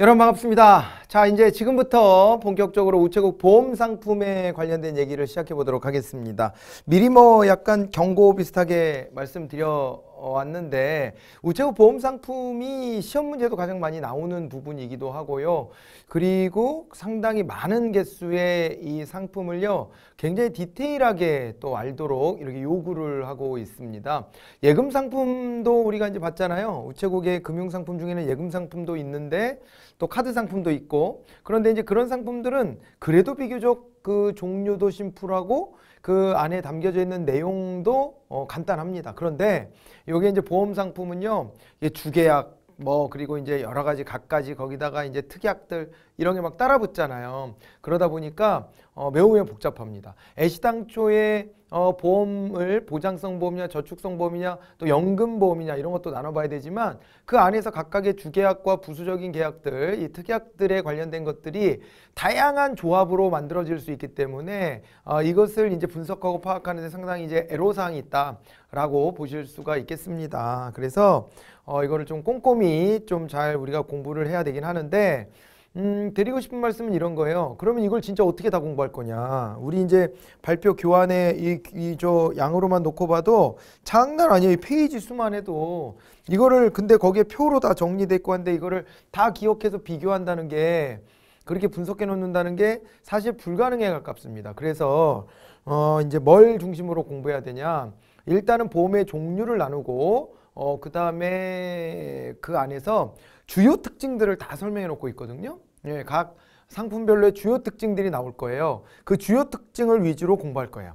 여러분 반갑습니다. 자 이제 지금부터 본격적으로 우체국 보험 상품에 관련된 얘기를 시작해 보도록 하겠습니다. 미리 뭐 약간 경고 비슷하게 말씀드려 왔는데 우체국 보험 상품이 시험 문제도 가장 많이 나오는 부분이기도 하고요. 그리고 상당히 많은 개수의 이 상품을요 굉장히 디테일하게 또 알도록 이렇게 요구를 하고 있습니다. 예금 상품도 우리가 이제 봤잖아요. 우체국의 금융 상품 중에는 예금 상품도 있는데 또 카드 상품도 있고 그런데 이제 그런 상품들은 그래도 비교적 그 종류도 심플하고 그 안에 담겨져 있는 내용도 어, 간단합니다. 그런데 여기 이제 보험 상품은요. 이게 주계약 뭐 그리고 이제 여러 가지 각가지 거기다가 이제 특약들 이런 게 막 따라 붙잖아요. 그러다 보니까 어, 매우 복잡합니다. 애시당초에 어, 보험을 보장성 보험이냐 저축성 보험이냐 또 연금 보험이냐 이런 것도 나눠봐야 되지만 그 안에서 각각의 주계약과 부수적인 계약들 이 특약들에 관련된 것들이 다양한 조합으로 만들어질 수 있기 때문에 어, 이것을 이제 분석하고 파악하는 데 상당히 이제 애로사항이 있다라고 보실 수가 있겠습니다. 그래서 어, 이거를 좀 꼼꼼히 좀 잘 우리가 공부를 해야 되긴 하는데 음, 드리고 싶은 말씀은 이런 거예요. 그러면 이걸 진짜 어떻게 다 공부할 거냐. 우리 이제 발표 교환에 이, 이, 저 양으로만 놓고 봐도 장난 아니에요. 페이지 수만 해도. 이거를 근데 거기에 표로 다 정리돼 있고 한데 이거를 다 기억해서 비교한다는 게 그렇게 분석해 놓는다는 게 사실 불가능에 가깝습니다. 그래서, 어, 이제 뭘 중심으로 공부해야 되냐. 일단은 보험의 종류를 나누고, 어, 그 다음에 그 안에서 주요 특징들을 다 설명해 놓고 있거든요. 예, 각 상품별로의 주요 특징들이 나올 거예요. 그 주요 특징을 위주로 공부할 거예요.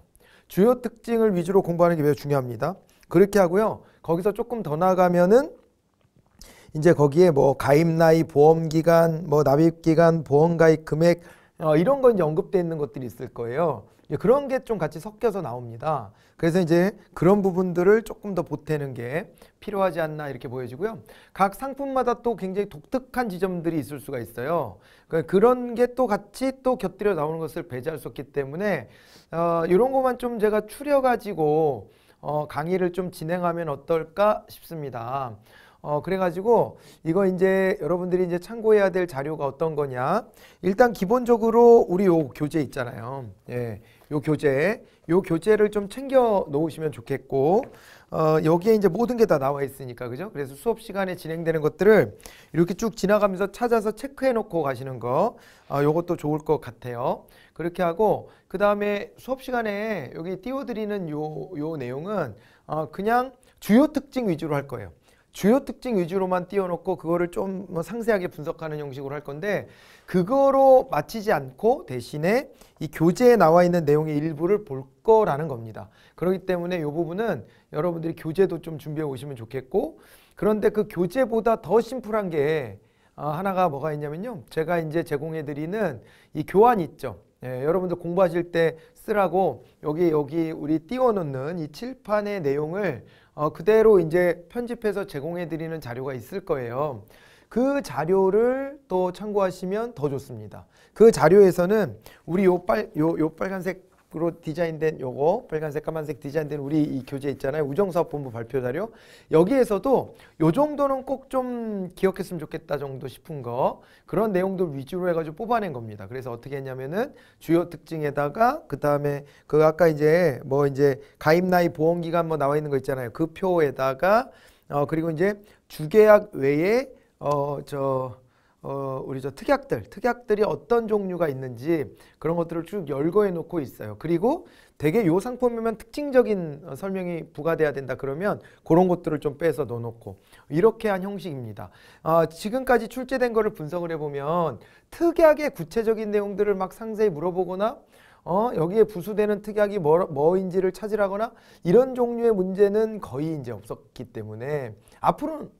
주요 특징을 위주로 공부하는 게 매우 중요합니다. 그렇게 하고요. 거기서 조금 더 나가면은 이제 거기에 뭐 가입 나이, 보험 기간, 뭐 납입 기간, 보험 가입 금액 어, 이런 거 이제 언급되어 있는 것들이 있을 거예요. 그런 게 좀 같이 섞여서 나옵니다. 그래서 이제 그런 부분들을 조금 더 보태는 게 필요하지 않나 이렇게 보여지고요. 각 상품마다 또 굉장히 독특한 지점들이 있을 수가 있어요. 그러니까 그런 게 또 같이 또 곁들여 나오는 것을 배제할 수 없기 때문에 어, 이런 것만 좀 제가 추려가지고 어, 강의를 좀 진행하면 어떨까 싶습니다. 어, 그래가지고 이거 이제 여러분들이 이제 참고해야 될 자료가 어떤 거냐. 일단 기본적으로 우리 요 교재 있잖아요. 예, 요 교재, 요 교재를 좀 챙겨 놓으시면 좋겠고, 어, 여기에 이제 모든 게 다 나와 있으니까, 그죠? 그래서 수업 시간에 진행되는 것들을 이렇게 쭉 지나가면서 찾아서 체크해 놓고 가시는 거, 어, 요것도 좋을 것 같아요. 그렇게 하고, 그 다음에 수업 시간에 여기 띄워드리는 요, 요 내용은, 어, 그냥 주요 특징 위주로 할 거예요. 주요 특징 위주로만 띄워놓고 그거를 좀뭐 상세하게 분석하는 형식으로 할 건데 그거로 마치지 않고 대신에 이 교재에 나와 있는 내용의 일부를 볼 거라는 겁니다. 그렇기 때문에 이 부분은 여러분들이 교재도 좀 준비해 오시면 좋겠고 그런데 그 교재보다 더 심플한 게 아, 하나가 뭐가 있냐면요. 제가 이제 제공해 드리는 이 교환 있죠. 예, 여러분들 공부하실 때 쓰라고 여기 여기 우리 띄워놓는 이 칠판의 내용을 어, 그대로 이제 편집해서 제공해 드리는 자료가 있을 거예요. 그 자료를 또 참고하시면 더 좋습니다. 그 자료에서는 우리 요 빨요요 빨간색 로 디자인된 요거 빨간색 까만색 디자인된 우리 이 교재 있잖아요 우정사업본부 발표 자료 여기에서도 요 정도는 꼭 좀 기억했으면 좋겠다 정도 싶은 거 그런 내용들 위주로 해가지고 뽑아낸 겁니다 그래서 어떻게 했냐면은 주요 특징에다가 그 다음에 그 아까 이제 뭐 이제 가입 나이 보험 기간 뭐 나와 있는 거 있잖아요 그 표에다가 어 그리고 이제 주계약 외에 어저 어, 우리 저 특약들, 특약들이 어떤 종류가 있는지 그런 것들을 쭉 열거해 놓고 있어요. 그리고 되게 요 상품이면 특징적인 어, 설명이 부과돼야 된다 그러면 그런 것들을 좀 빼서 넣어놓고 이렇게 한 형식입니다. 어, 지금까지 출제된 거를 분석을 해보면 특약의 구체적인 내용들을 막 상세히 물어보거나 어, 여기에 부수되는 특약이 뭐, 뭐인지를 찾으라거나 이런 종류의 문제는 거의 이제 없었기 때문에 앞으로는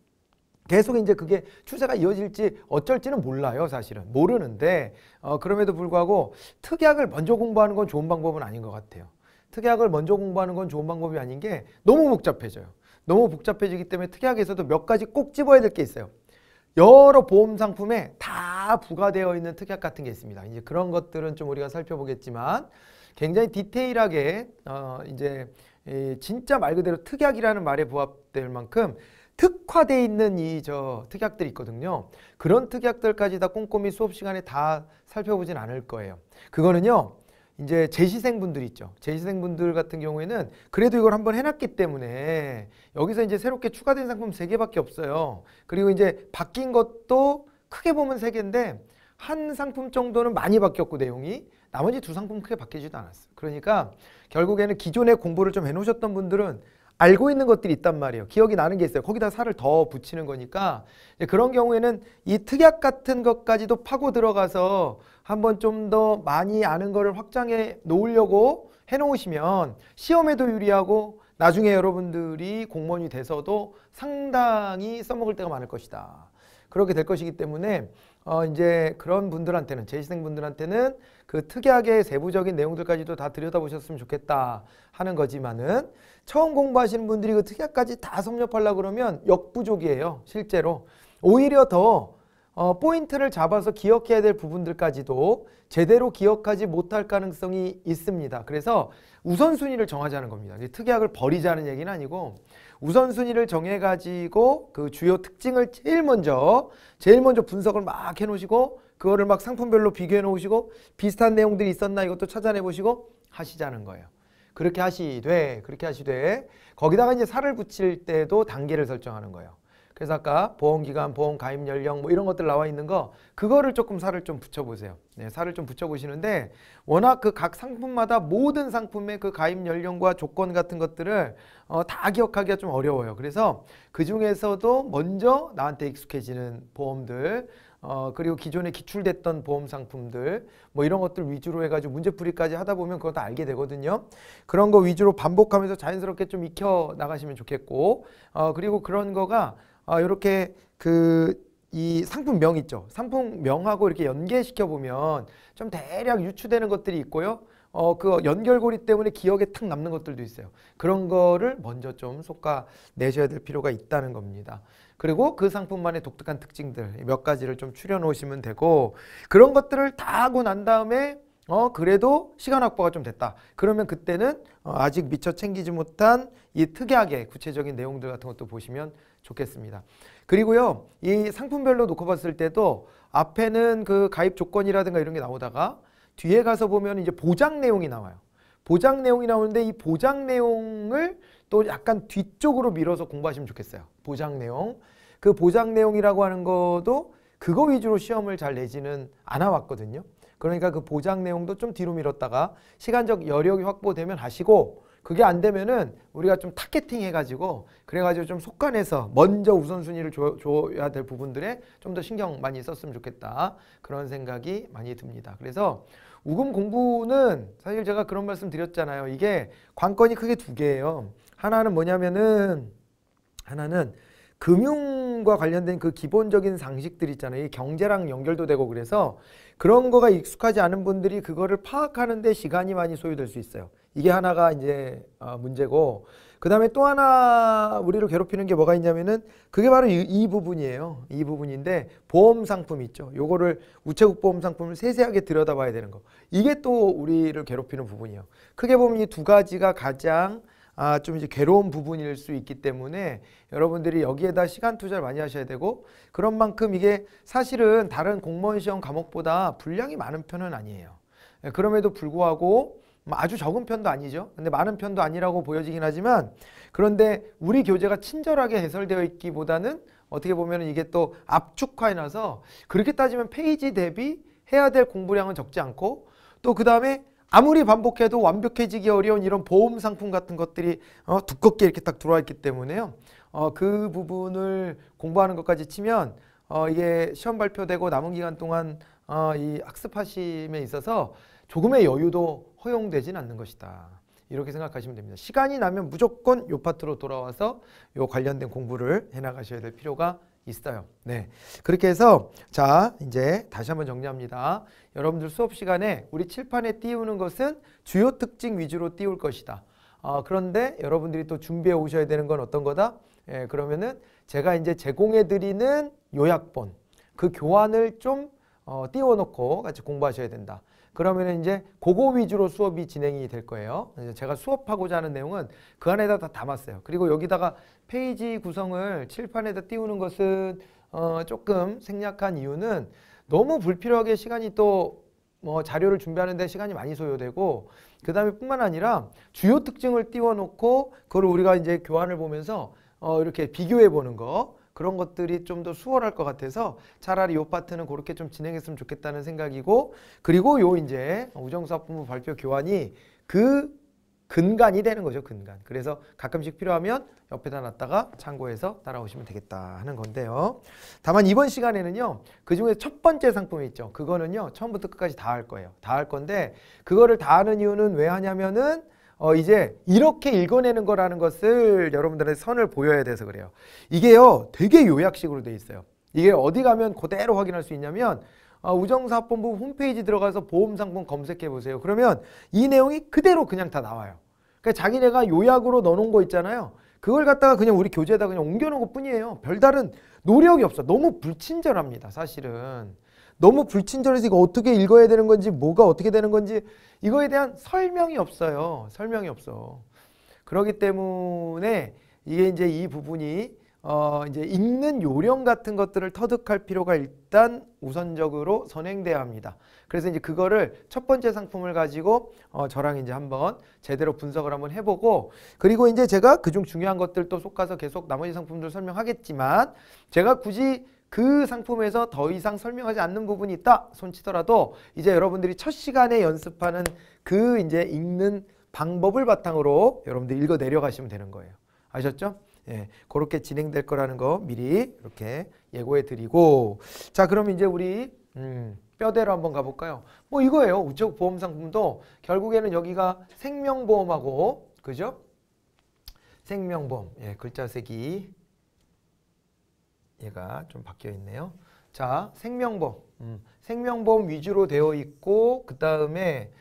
계속 이제 그게 추세가 이어질지 어쩔지는 몰라요, 사실은. 모르는데, 어, 그럼에도 불구하고 특약을 먼저 공부하는 건 좋은 방법은 아닌 것 같아요. 특약을 먼저 공부하는 건 좋은 방법이 아닌 게 너무 복잡해져요. 너무 복잡해지기 때문에 특약에서도 몇 가지 꼭 집어야 될 게 있어요. 여러 보험 상품에 다 부과되어 있는 특약 같은 게 있습니다. 이제 그런 것들은 좀 우리가 살펴보겠지만 굉장히 디테일하게 어 이제 진짜 말 그대로 특약이라는 말에 부합될 만큼 특화돼 있는 이 저 특약들이 있거든요. 그런 특약들까지 다 꼼꼼히 수업 시간에 다 살펴보진 않을 거예요. 그거는요. 이제 재시생분들 있죠. 재시생분들 같은 경우에는 그래도 이걸 한번 해놨기 때문에 여기서 이제 새롭게 추가된 상품 세개밖에 없어요. 그리고 이제 바뀐 것도 크게 보면 세개인데한 상품 정도는 많이 바뀌었고 내용이 나머지 두 상품 크게 바뀌지도 않았어요. 그러니까 결국에는 기존에 공부를 좀 해놓으셨던 분들은 알고 있는 것들이 있단 말이에요. 기억이 나는 게 있어요. 거기다 살을 더 붙이는 거니까 그런 경우에는 이 특약 같은 것까지도 파고 들어가서 한번 좀 더 많이 아는 거를 확장해 놓으려고 해놓으시면 시험에도 유리하고 나중에 여러분들이 공무원이 돼서도 상당히 써먹을 때가 많을 것이다. 그렇게 될 것이기 때문에 어 이제 그런 분들한테는 재시생 분들한테는 그 특이하게 세부적인 내용들까지도 다 들여다보셨으면 좋겠다 하는 거지만은 처음 공부하시는 분들이 그 특약까지 다 섭렵하려고 그러면 역부족이에요. 실제로. 오히려 더 어, 포인트를 잡아서 기억해야 될 부분들까지도 제대로 기억하지 못할 가능성이 있습니다. 그래서 우선순위를 정하자는 겁니다. 특약을 버리자는 얘기는 아니고 우선순위를 정해가지고 그 주요 특징을 제일 먼저 제일 먼저 분석을 막 해놓으시고 그거를 막 상품별로 비교해 놓으시고 비슷한 내용들이 있었나 이것도 찾아내 보시고 하시자는 거예요. 그렇게 하시되 그렇게 하시되 거기다가 이제 살을 붙일 때도 단계를 설정하는 거예요. 그래서 아까 보험기간, 보험가입 연령 뭐 이런 것들 나와 있는 거 그거를 조금 살을 좀 붙여보세요. 네, 살을 좀 붙여보시는데 워낙 그 각 상품마다 모든 상품의 그 가입 연령과 조건 같은 것들을 어, 다 기억하기가 좀 어려워요. 그래서 그 중에서도 먼저 나한테 익숙해지는 보험들 어, 그리고 기존에 기출됐던 보험 상품들 뭐 이런 것들 위주로 해가지고 문제풀이까지 하다 보면 그거 다 알게 되거든요. 그런 거 위주로 반복하면서 자연스럽게 좀 익혀 나가시면 좋겠고 어, 그리고 그런 거가 어, 이렇게 그 이 상품명 있죠. 상품명하고 이렇게 연계시켜 보면 좀 대략 유추되는 것들이 있고요. 어, 그 연결고리 때문에 기억에 탁 남는 것들도 있어요. 그런 거를 먼저 좀 솎아 내셔야 될 필요가 있다는 겁니다. 그리고 그 상품만의 독특한 특징들 몇 가지를 좀 추려놓으시면 되고 그런 것들을 다 하고 난 다음에 어 그래도 시간 확보가 좀 됐다. 그러면 그때는 어, 아직 미처 챙기지 못한 이 특이하게 구체적인 내용들 같은 것도 보시면 좋겠습니다. 그리고요 이 상품별로 놓고 봤을 때도 앞에는 그 가입 조건이라든가 이런 게 나오다가 뒤에 가서 보면 이제 보장 내용이 나와요. 보장 내용이 나오는데 이 보장 내용을 또 약간 뒤쪽으로 밀어서 공부하시면 좋겠어요. 보장 내용. 그 보장 내용이라고 하는 것도 그거 위주로 시험을 잘 내지는 않아 왔거든요. 그러니까 그 보장 내용도 좀 뒤로 밀었다가 시간적 여력이 확보되면 하시고 그게 안 되면은 우리가 좀 타겟팅 해가지고 그래가지고 좀 속간해서 먼저 우선순위를 줘, 줘야 될 부분들에 좀 더 신경 많이 썼으면 좋겠다 그런 생각이 많이 듭니다. 그래서 우금 공부는 사실 제가 그런 말씀 드렸잖아요. 이게 관건이 크게 두 개예요. 하나는 뭐냐면은 하나는 금융과 관련된 그 기본적인 상식들 있잖아요. 이 경제랑 연결도 되고 그래서 그런 거가 익숙하지 않은 분들이 그거를 파악하는데 시간이 많이 소요될 수 있어요. 이게 하나가 이제 어, 문제고 그 다음에 또 하나 우리를 괴롭히는 게 뭐가 있냐면은 그게 바로 이, 이 부분이에요. 이 부분인데 보험 상품 있죠. 요거를 우체국 보험 상품을 세세하게 들여다봐야 되는 거. 이게 또 우리를 괴롭히는 부분이에요. 크게 보면 이 두 가지가 가장 아, 좀 이제 괴로운 부분일 수 있기 때문에 여러분들이 여기에다 시간 투자를 많이 하셔야 되고 그런 만큼 이게 사실은 다른 공무원 시험 과목보다 분량이 많은 편은 아니에요. 예, 그럼에도 불구하고 음, 아주 적은 편도 아니죠. 근데 많은 편도 아니라고 보여지긴 하지만 그런데 우리 교재가 친절하게 해설되어 있기보다는 어떻게 보면 이게 또 압축화해놔서 그렇게 따지면 페이지 대비 해야 될 공부량은 적지 않고 또 그 다음에 아무리 반복해도 완벽해지기 어려운 이런 보험 상품 같은 것들이 어, 두껍게 이렇게 딱 들어와 있기 때문에요. 어, 그 부분을 공부하는 것까지 치면 어, 이게 시험 발표되고 남은 기간 동안 어, 이 학습하심에 있어서 조금의 여유도 허용되진 않는 것이다. 이렇게 생각하시면 됩니다. 시간이 나면 무조건 요 파트로 돌아와서 요 관련된 공부를 해나가셔야 될 필요가 있어요. 네. 그렇게 해서 자, 이제 다시 한번 정리합니다. 여러분들 수업 시간에 우리 칠판에 띄우는 것은 주요 특징 위주로 띄울 것이다. 어, 그런데 여러분들이 또 준비해 오셔야 되는 건 어떤 거다? 예, 그러면은 제가 이제 제공해 드리는 요약본 그 교환을 좀 어, 띄워놓고 같이 공부하셔야 된다. 그러면 이제 그거 위주로 수업이 진행이 될 거예요. 제가 수업하고자 하는 내용은 그 안에다 다 담았어요. 그리고 여기다가 페이지 구성을 칠판에다 띄우는 것은 어 조금 생략한 이유는 너무 불필요하게 시간이 또 뭐 자료를 준비하는데 시간이 많이 소요되고 그 다음에 뿐만 아니라 주요 특징을 띄워놓고 그걸 우리가 이제 교환을 보면서 어 이렇게 비교해 보는 거 그런 것들이 좀 더 수월할 것 같아서 차라리 요 파트는 그렇게 좀 진행했으면 좋겠다는 생각이고 그리고 요 이제 우정사업부 발표 교환이 그 근간이 되는 거죠 근간 그래서 가끔씩 필요하면 옆에다 놨다가 참고해서 따라오시면 되겠다 하는 건데요 다만 이번 시간에는요 그 중에 첫 번째 상품이 있죠 그거는요 처음부터 끝까지 다 할 거예요 다 할 건데 그거를 다 하는 이유는 왜 하냐면은 어, 이제 이렇게 읽어내는 거라는 것을 여러분들의 선을 보여야 돼서 그래요. 이게요, 되게 요약식으로 되어 있어요. 이게 어디 가면 그대로 확인할 수 있냐면 어, 우정사업본부 홈페이지 들어가서 보험상품 검색해 보세요. 그러면 이 내용이 그대로 그냥 다 나와요. 그러니까 자기네가 요약으로 넣어놓은 거 있잖아요. 그걸 갖다가 그냥 우리 교재에다 그냥 옮겨놓은 것 뿐이에요. 별다른 노력이 없어. 너무 불친절합니다. 사실은. 너무 불친절해서 이거 어떻게 읽어야 되는 건지 뭐가 어떻게 되는 건지 이거에 대한 설명이 없어요. 설명이 없어. 그러기 때문에 이게 이제 이 부분이 어 이제 읽는 요령 같은 것들을 터득할 필요가 일단 우선적으로 선행돼야 합니다. 그래서 이제 그거를 첫 번째 상품을 가지고 어 저랑 이제 한번 제대로 분석을 한번 해보고 그리고 이제 제가 그중 중요한 것들 또쏙 가서 계속 나머지 상품들 설명하겠지만 제가 굳이 그 상품에서 더 이상 설명하지 않는 부분이 있다 손치더라도 이제 여러분들이 첫 시간에 연습하는 그 이제 읽는 방법을 바탕으로 여러분들 읽어 내려가시면 되는 거예요. 아셨죠? 예, 그렇게 진행될 거라는 거 미리 이렇게 예고해 드리고 자 그럼 이제 우리 음, 뼈대로 한번 가볼까요? 뭐 이거예요. 우측 보험 상품도 결국에는 여기가 생명보험하고 그죠? 생명보험 예, 글자 색이 얘가 좀 바뀌어 있네요. 자, 생명보험. 음, 생명보험 위주로 되어 있고 그 다음에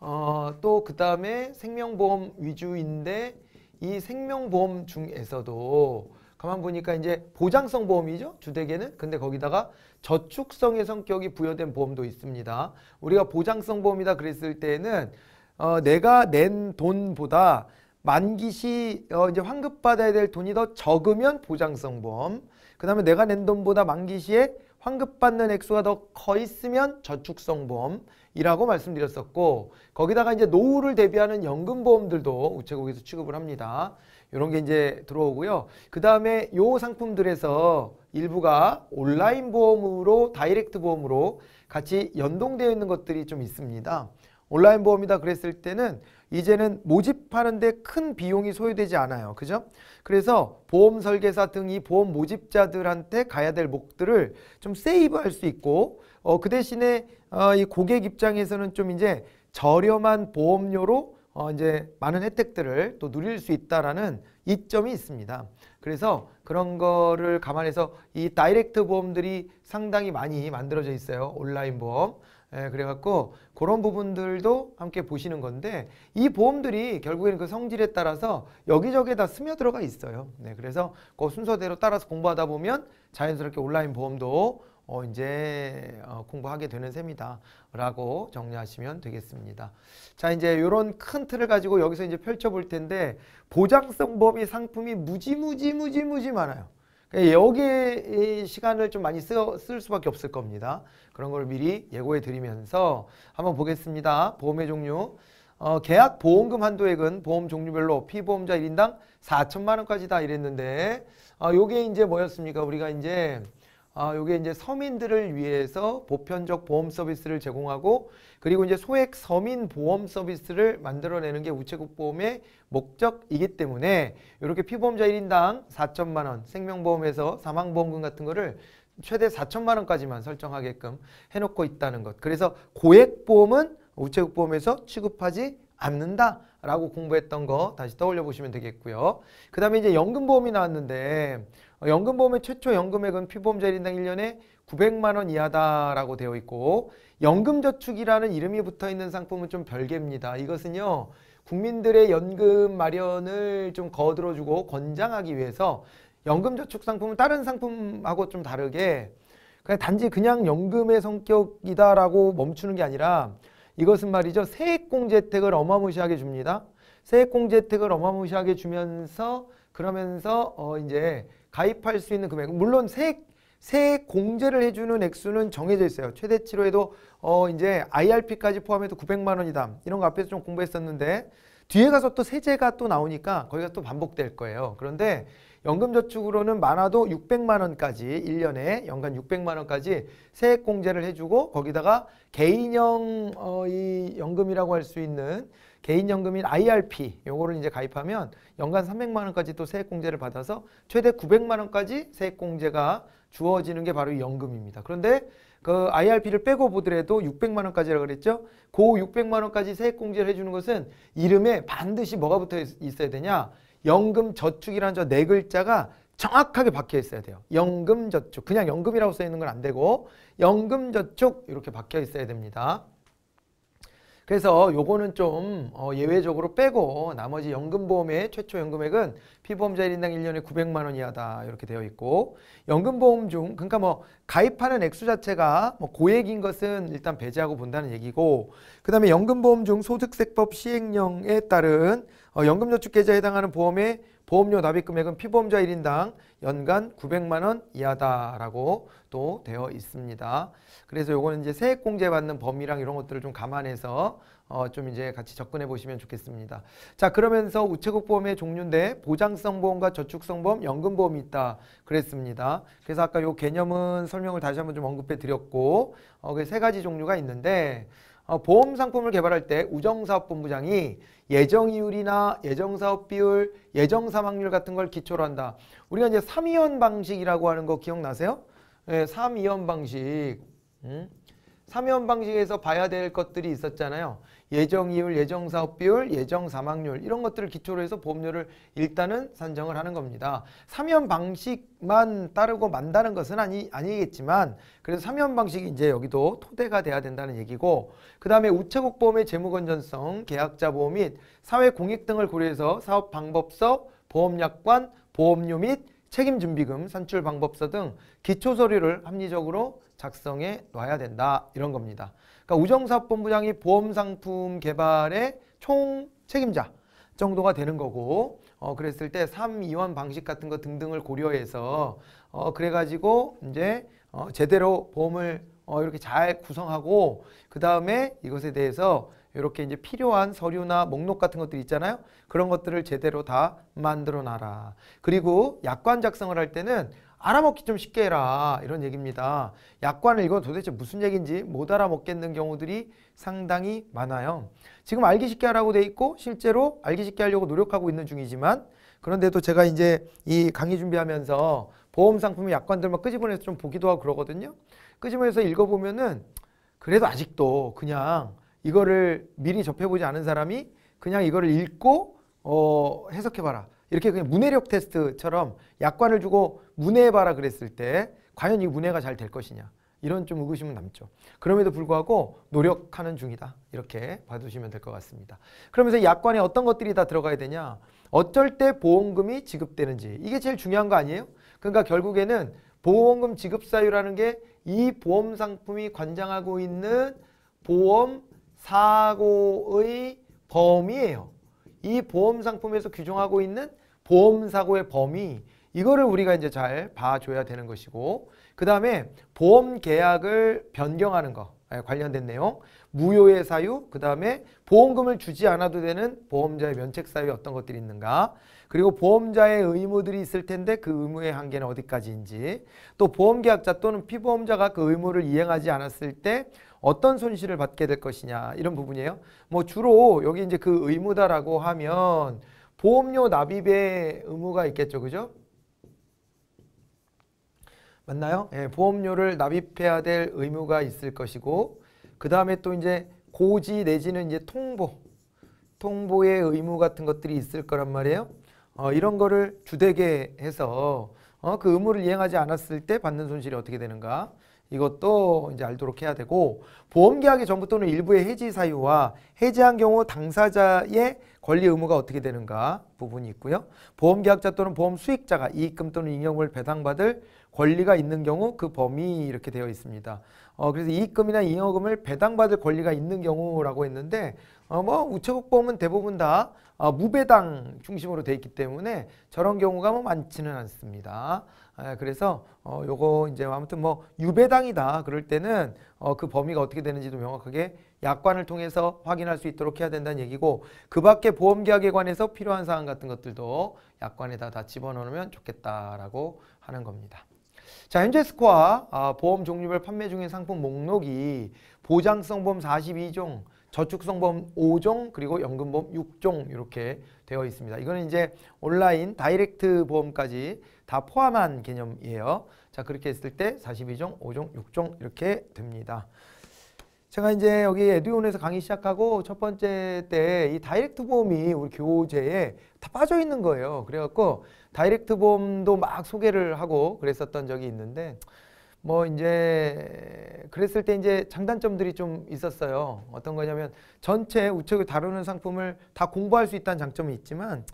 어, 또그 다음에 생명보험 위주인데 이 생명보험 중에서도 가만 보니까 이제 보장성 보험이죠. 주되게는 근데 거기다가 저축성의 성격이 부여된 보험도 있습니다. 우리가 보장성 보험이다 그랬을 때는 어, 내가 낸 돈보다 만기 시 어, 이제 환급 받아야 될 돈이 더 적으면 보장성 보험 그 다음에 내가 낸 돈보다 만기 시에 환급받는 액수가 더 커 있으면 저축성보험이라고 말씀드렸었고 거기다가 이제 노후를 대비하는 연금보험들도 우체국에서 취급을 합니다. 이런 게 이제 들어오고요. 그 다음에 요 상품들에서 일부가 온라인 보험으로 다이렉트 보험으로 같이 연동되어 있는 것들이 좀 있습니다. 온라인 보험이다 그랬을 때는 이제는 모집하는데 큰 비용이 소요되지 않아요. 그죠? 그래서 보험 설계사 등이 보험 모집자들한테 가야 될 목들을 좀 세이브할 수 있고 어, 그 대신에 어, 이 고객 입장에서는 좀 이제 저렴한 보험료로 어, 이제 많은 혜택들을 또 누릴 수 있다라는 이점이 있습니다. 그래서 그런 거를 감안해서 이 다이렉트 보험들이 상당히 많이 만들어져 있어요. 온라인 보험. 예, 그래갖고 그런 부분들도 함께 보시는 건데 이 보험들이 결국에는 그 성질에 따라서 여기저기에 다 스며들어가 있어요. 네, 그래서 그 순서대로 따라서 공부하다 보면 자연스럽게 온라인 보험도 어, 이제 어, 공부하게 되는 셈이다 라고 정리하시면 되겠습니다 자 이제 이런 큰 틀을 가지고 여기서 이제 펼쳐볼 텐데 보장성 범위 상품이 무지무지무지무지 많아요 예, 여기 시간을 좀 많이 쓰, 쓸 수밖에 없을 겁니다. 그런 걸 미리 예고해 드리면서 한번 보겠습니다. 보험의 종류. 어, 계약 보험금 한도액은 보험 종류별로 피보험자 1인당 4천만 원까지다 이랬는데 어, 요게 이제 뭐였습니까? 우리가 이제 아, 요게 이제 서민들을 위해서 보편적 보험 서비스를 제공하고 그리고 이제 소액 서민 보험 서비스를 만들어내는 게 우체국 보험의 목적이기 때문에 이렇게 피보험자 1인당 4천만 원, 생명보험에서 사망보험금 같은 거를 최대 4천만 원까지만 설정하게끔 해놓고 있다는 것. 그래서 고액보험은 우체국 보험에서 취급하지 않는다라고 공부했던 거 다시 떠올려 보시면 되겠고요. 그 다음에 이제 연금보험이 나왔는데 연금보험의 최초 연금액은 피보험자 1인당 1년에 900만 원 이하다라고 되어 있고 연금저축이라는 이름이 붙어있는 상품은 좀 별개입니다. 이것은요. 국민들의 연금 마련을 좀 거들어주고 권장하기 위해서 연금저축 상품은 다른 상품하고 좀 다르게 그냥 단지 그냥 연금의 성격이다라고 멈추는 게 아니라 이것은 말이죠. 세액공제 혜택을 어마무시하게 줍니다. 세액공제 혜택을 어마무시하게 주면서 그러면서 어 이제 가입할 수 있는 금액 물론 세액 세액 공제를 해주는 액수는 정해져 있어요. 최대치로 해도 어 이제 IRP까지 포함해도 900만 원이다. 이런 거 앞에서 좀 공부했었는데 뒤에 가서 또 세제가 또 나오니까 거기가 또 반복될 거예요. 그런데 연금저축으로는 많아도 600만 원까지 1년에 연간 600만 원까지 세액 공제를 해주고 거기다가 개인형 어, 이 연금이라고 할 수 있는 개인연금인 IRP 요거를 이제 가입하면 연간 300만 원까지 또 세액공제를 받아서 최대 900만 원까지 세액공제가 주어지는 게 바로 이 연금입니다. 그런데 그 IRP를 빼고 보더라도 600만 원까지라고 그랬죠. 그 600만 원까지 세액공제를 해주는 것은 이름에 반드시 뭐가 붙어 있어야 되냐. 연금저축이라는 저 네 글자가 정확하게 박혀 있어야 돼요. 연금저축. 그냥 연금이라고 써 있는 건 안 되고 연금저축 이렇게 박혀 있어야 됩니다. 그래서 요거는 좀 어, 예외적으로 빼고 나머지 연금보험의 최초 연금액은 피보험자 1인당 1년에 900만 원 이하다 이렇게 되어 있고 연금보험 중 그러니까 뭐 가입하는 액수 자체가 뭐 고액인 것은 일단 배제하고 본다는 얘기고 그 다음에 연금보험 중 소득세법 시행령에 따른 어, 연금저축계좌에 해당하는 보험의 보험료 납입 금액은 피보험자 1인당 연간 900만 원 이하다라고 또 되어 있습니다. 그래서 요거는 이제 세액 공제 받는 범위랑 이런 것들을 좀 감안해서 어좀 이제 같이 접근해 보시면 좋겠습니다. 자, 그러면서 우체국 보험의 종류인데 보장성 보험과 저축성 보험, 연금 보험이 있다 그랬습니다. 그래서 아까 요 개념은 설명을 다시 한번 좀 언급해 드렸고 어 그 세 가지 종류가 있는데 어 보험 상품을 개발할 때 우정사업본부장이 예정이율이나 예정사업 비율, 예정사망률 같은 걸 기초로 한다. 우리가 이제 3위원 방식이라고 하는 거 기억나세요? 네, 예, 3위원 방식. 음? 3위원 방식에서 봐야 될 것들이 있었잖아요. 예정 이율, 예정 사업 비율, 예정 사망률 이런 것들을 기초로 해서 보험료를 일단은 산정을 하는 겁니다. 3연 방식만 따르고 만다는 것은 아니 아니겠지만 그래서 3연 방식이 이제 여기도 토대가 돼야 된다는 얘기고 그다음에 우체국 보험의 재무 건전성, 계약자 보험 및 사회 공익 등을 고려해서 사업 방법서, 보험약관, 보험료 및 책임준비금, 산출방법서 등 기초서류를 합리적으로 작성해 놔야 된다 이런 겁니다. 그러니까 우정사업본부장이 보험상품 개발의 총 책임자 정도가 되는 거고 어 그랬을 때 3이원 방식 같은 거 등등을 고려해서 어 그래가지고 이제 어 제대로 보험을 어 이렇게 잘 구성하고 그 다음에 이것에 대해서 이렇게 이제 필요한 서류나 목록 같은 것들 있잖아요. 그런 것들을 제대로 다 만들어 놔라. 그리고 약관 작성을 할 때는 알아먹기 좀 쉽게 해라 이런 얘기입니다. 약관을 읽어 도대체 무슨 얘기인지 못 알아먹겠는 경우들이 상당히 많아요. 지금 알기 쉽게 하라고 돼 있고 실제로 알기 쉽게 하려고 노력하고 있는 중이지만 그런데도 제가 이제 이 강의 준비하면서 보험 상품 의 약관들 막 끄집어내서 좀 보기도 하고 그러거든요. 끄집어내서 읽어보면은 그래도 아직도 그냥 이거를 미리 접해보지 않은 사람이 그냥 이거를 읽고 어, 해석해봐라. 이렇게 그냥 문해력 테스트처럼 약관을 주고 문해해봐라 그랬을 때 과연 이 문해가 잘 될 것이냐 이런 좀 의구심은 남죠. 그럼에도 불구하고 노력하는 중이다. 이렇게 봐두시면 될 것 같습니다. 그러면서 약관에 어떤 것들이 다 들어가야 되냐. 어쩔 때 보험금이 지급되는지. 이게 제일 중요한 거 아니에요? 그러니까 결국에는 보험금 지급 사유라는 게 이 보험 상품이 관장하고 있는 보험 사고의 범위예요. 이 보험 상품에서 규정하고 있는 보험 사고의 범위 이거를 우리가 이제 잘 봐줘야 되는 것이고 그 다음에 보험 계약을 변경하는 거 예, 관련된 내용 무효의 사유 그 다음에 보험금을 주지 않아도 되는 보험자의 면책 사유 어떤 것들이 있는가 그리고 보험자의 의무들이 있을 텐데 그 의무의 한계는 어디까지인지 또 보험계약자 또는 피보험자가 그 의무를 이행하지 않았을 때 어떤 손실을 받게 될 것이냐 이런 부분이에요 뭐 주로 여기 이제 그 의무다라고 하면 보험료 납입의 의무가 있겠죠 그죠 맞나요? 예, 보험료를 납입해야 될 의무가 있을 것이고 그 다음에 또 이제 고지 내지는 이제 통보, 통보의 의무 같은 것들이 있을 거란 말이에요. 어, 이런 거를 주되게 해서 어, 그 의무를 이행하지 않았을 때 받는 손실이 어떻게 되는가 이것도 이제 알도록 해야 되고 보험계약이 전부 또는 일부의 해지 사유와 해지한 경우 당사자의 권리 의무가 어떻게 되는가 부분이 있고요. 보험계약자 또는 보험 수익자가 이익금 또는 잉여금을 배당받을 권리가 있는 경우 그 범위 이렇게 되어 있습니다. 어, 그래서 이익금이나 잉여금을 배당받을 권리가 있는 경우라고 했는데 어, 뭐 우체국 보험은 대부분 다 어, 무배당 중심으로 돼 있기 때문에 저런 경우가 뭐 많지는 않습니다. 에, 아, 그래서 어, 요거 이제 아무튼 뭐 유배당이다 그럴 때는 어, 그 범위가 어떻게 되는지도 명확하게 약관을 통해서 확인할 수 있도록 해야 된다는 얘기고 그 밖에 보험계약에 관해서 필요한 사항 같은 것들도 약관에다 다 집어넣으면 좋겠다라고 하는 겁니다. 자, 현재 스코어 아, 보험 종류별 판매 중인 상품 목록이 보장성보험 42종, 저축성보험 5종, 그리고 연금보험 6종 이렇게 되어 있습니다. 이거는 이제 온라인 다이렉트 보험까지 다 포함한 개념이에요. 자, 그렇게 했을 때 42종, 5종, 6종 이렇게 됩니다. 제가 이제 여기 에듀온에서 강의 시작하고 첫 번째 때 이 다이렉트 보험이 우리 교재에 다 빠져 있는 거예요. 그래갖고 다이렉트 봄도 막 소개를 하고 그랬었던 적이 있는데 뭐 이제 그랬을 때 이제 장단점들이 좀 있었어요. 어떤 거냐면 전체 우측을 다루는 상품을 다 공부할 수 있다는 장점이 있지만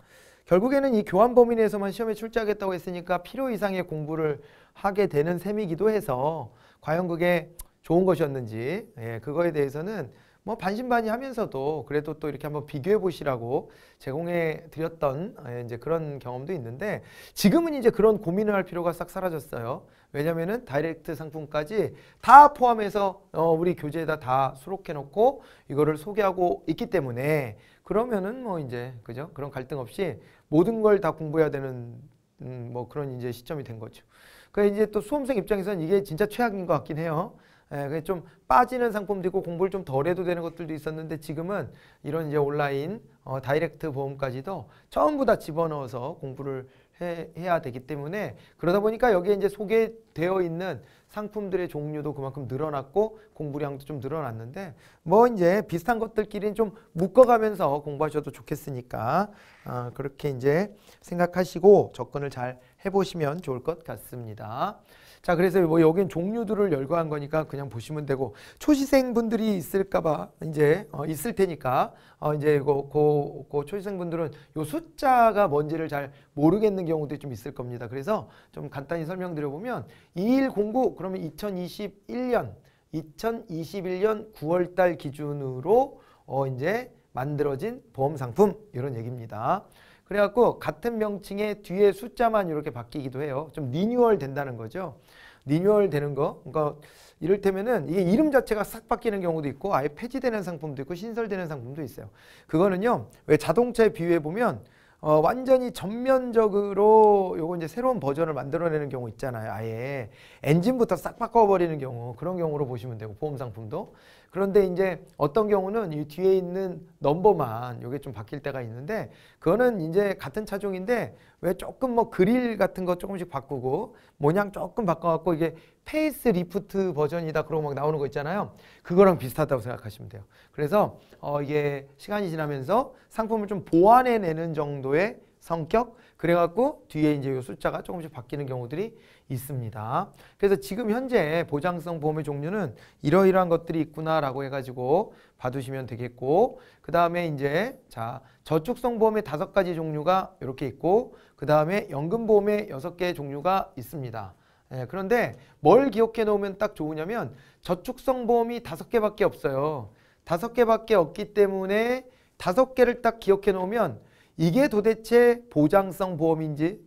결국에는 이 교환 범위 내에서만 시험에 출제하겠다고 했으니까 필요 이상의 공부를 하게 되는 셈이기도 해서 과연 그게 좋은 것이었는지 예, 그거에 대해서는 뭐 반신반의하면서도 그래도 또 이렇게 한번 비교해 보시라고 제공해 드렸던 예, 이제 그런 경험도 있는데 지금은 이제 그런 고민을 할 필요가 싹 사라졌어요. 왜냐면은 다이렉트 상품까지 다 포함해서 어 우리 교재에다 다 수록해 놓고 이거를 소개하고 있기 때문에 그러면은 뭐 이제 그죠? 그런 갈등 없이 모든 걸 다 공부해야 되는 음뭐 그런 이제 시점이 된 거죠. 그러니까 이제 또 수험생 입장에서는 이게 진짜 최악인 것 같긴 해요. 예, 좀 빠지는 상품도 있고 공부를 좀 덜 해도 되는 것들도 있었는데 지금은 이런 이제 온라인 어, 다이렉트 보험까지도 전부 다 집어넣어서 공부를 해, 해야 되기 때문에 그러다 보니까 여기에 이제 소개되어 있는 상품들의 종류도 그만큼 늘어났고 공부량도 좀 늘어났는데 뭐 이제 비슷한 것들끼리는 좀 묶어가면서 공부하셔도 좋겠으니까 어, 그렇게 이제 생각하시고 접근을 잘 해보시면 좋을 것 같습니다. 자, 그래서 뭐 여긴 종류들을 열거한 거니까 그냥 보시면 되고 초시생 분들이 있을까봐 이제 어, 있을 테니까 어, 이제 이거 고, 고 초시생 분들은 요 숫자가 뭔지를 잘 모르겠는 경우도 좀 있을 겁니다. 그래서 좀 간단히 설명드려 보면 2109 그러면 2021년 2021년 9월달 기준으로 어, 이제 만들어진 보험 상품 이런 얘기입니다. 그래갖고 같은 명칭의 뒤에 숫자만 이렇게 바뀌기도 해요. 좀 리뉴얼 된다는 거죠. 리뉴얼 되는 거. 그러니까 이를테면은 이게 이름 자체가 싹 바뀌는 경우도 있고 아예 폐지되는 상품도 있고 신설되는 상품도 있어요. 그거는요. 왜 자동차에 비유해 보면 어, 완전히 전면적으로 요거 이제 새로운 버전을 만들어내는 경우 있잖아요. 아예 엔진부터 싹 바꿔버리는 경우 그런 경우로 보시면 되고 보험 상품도 그런데 이제 어떤 경우는 이 뒤에 있는 넘버만 요게 좀 바뀔 때가 있는데 그거는 이제 같은 차종인데 왜 조금 뭐 그릴 같은 거 조금씩 바꾸고 모양 조금 바꿔갖고 이게 페이스 리프트 버전이다 그러고 막 나오는 거 있잖아요. 그거랑 비슷하다고 생각하시면 돼요. 그래서 어 이게 시간이 지나면서 상품을 좀 보완해 내는 정도의 성격 그래갖고 뒤에 이제 요 숫자가 조금씩 바뀌는 경우들이 있습니다. 그래서 지금 현재 보장성 보험의 종류는 이러이러한 것들이 있구나라고 해가지고 봐두시면 되겠고 그 다음에 이제 자 저축성 보험의 다섯 가지 종류가 이렇게 있고 그 다음에 연금보험의 여섯 개의 종류가 있습니다. 예, 그런데 뭘 기억해 놓으면 딱 좋으냐면 저축성 보험이 다섯 개밖에 없어요. 다섯 개밖에 없기 때문에 다섯 개를 딱 기억해 놓으면 이게 도대체 보장성 보험인지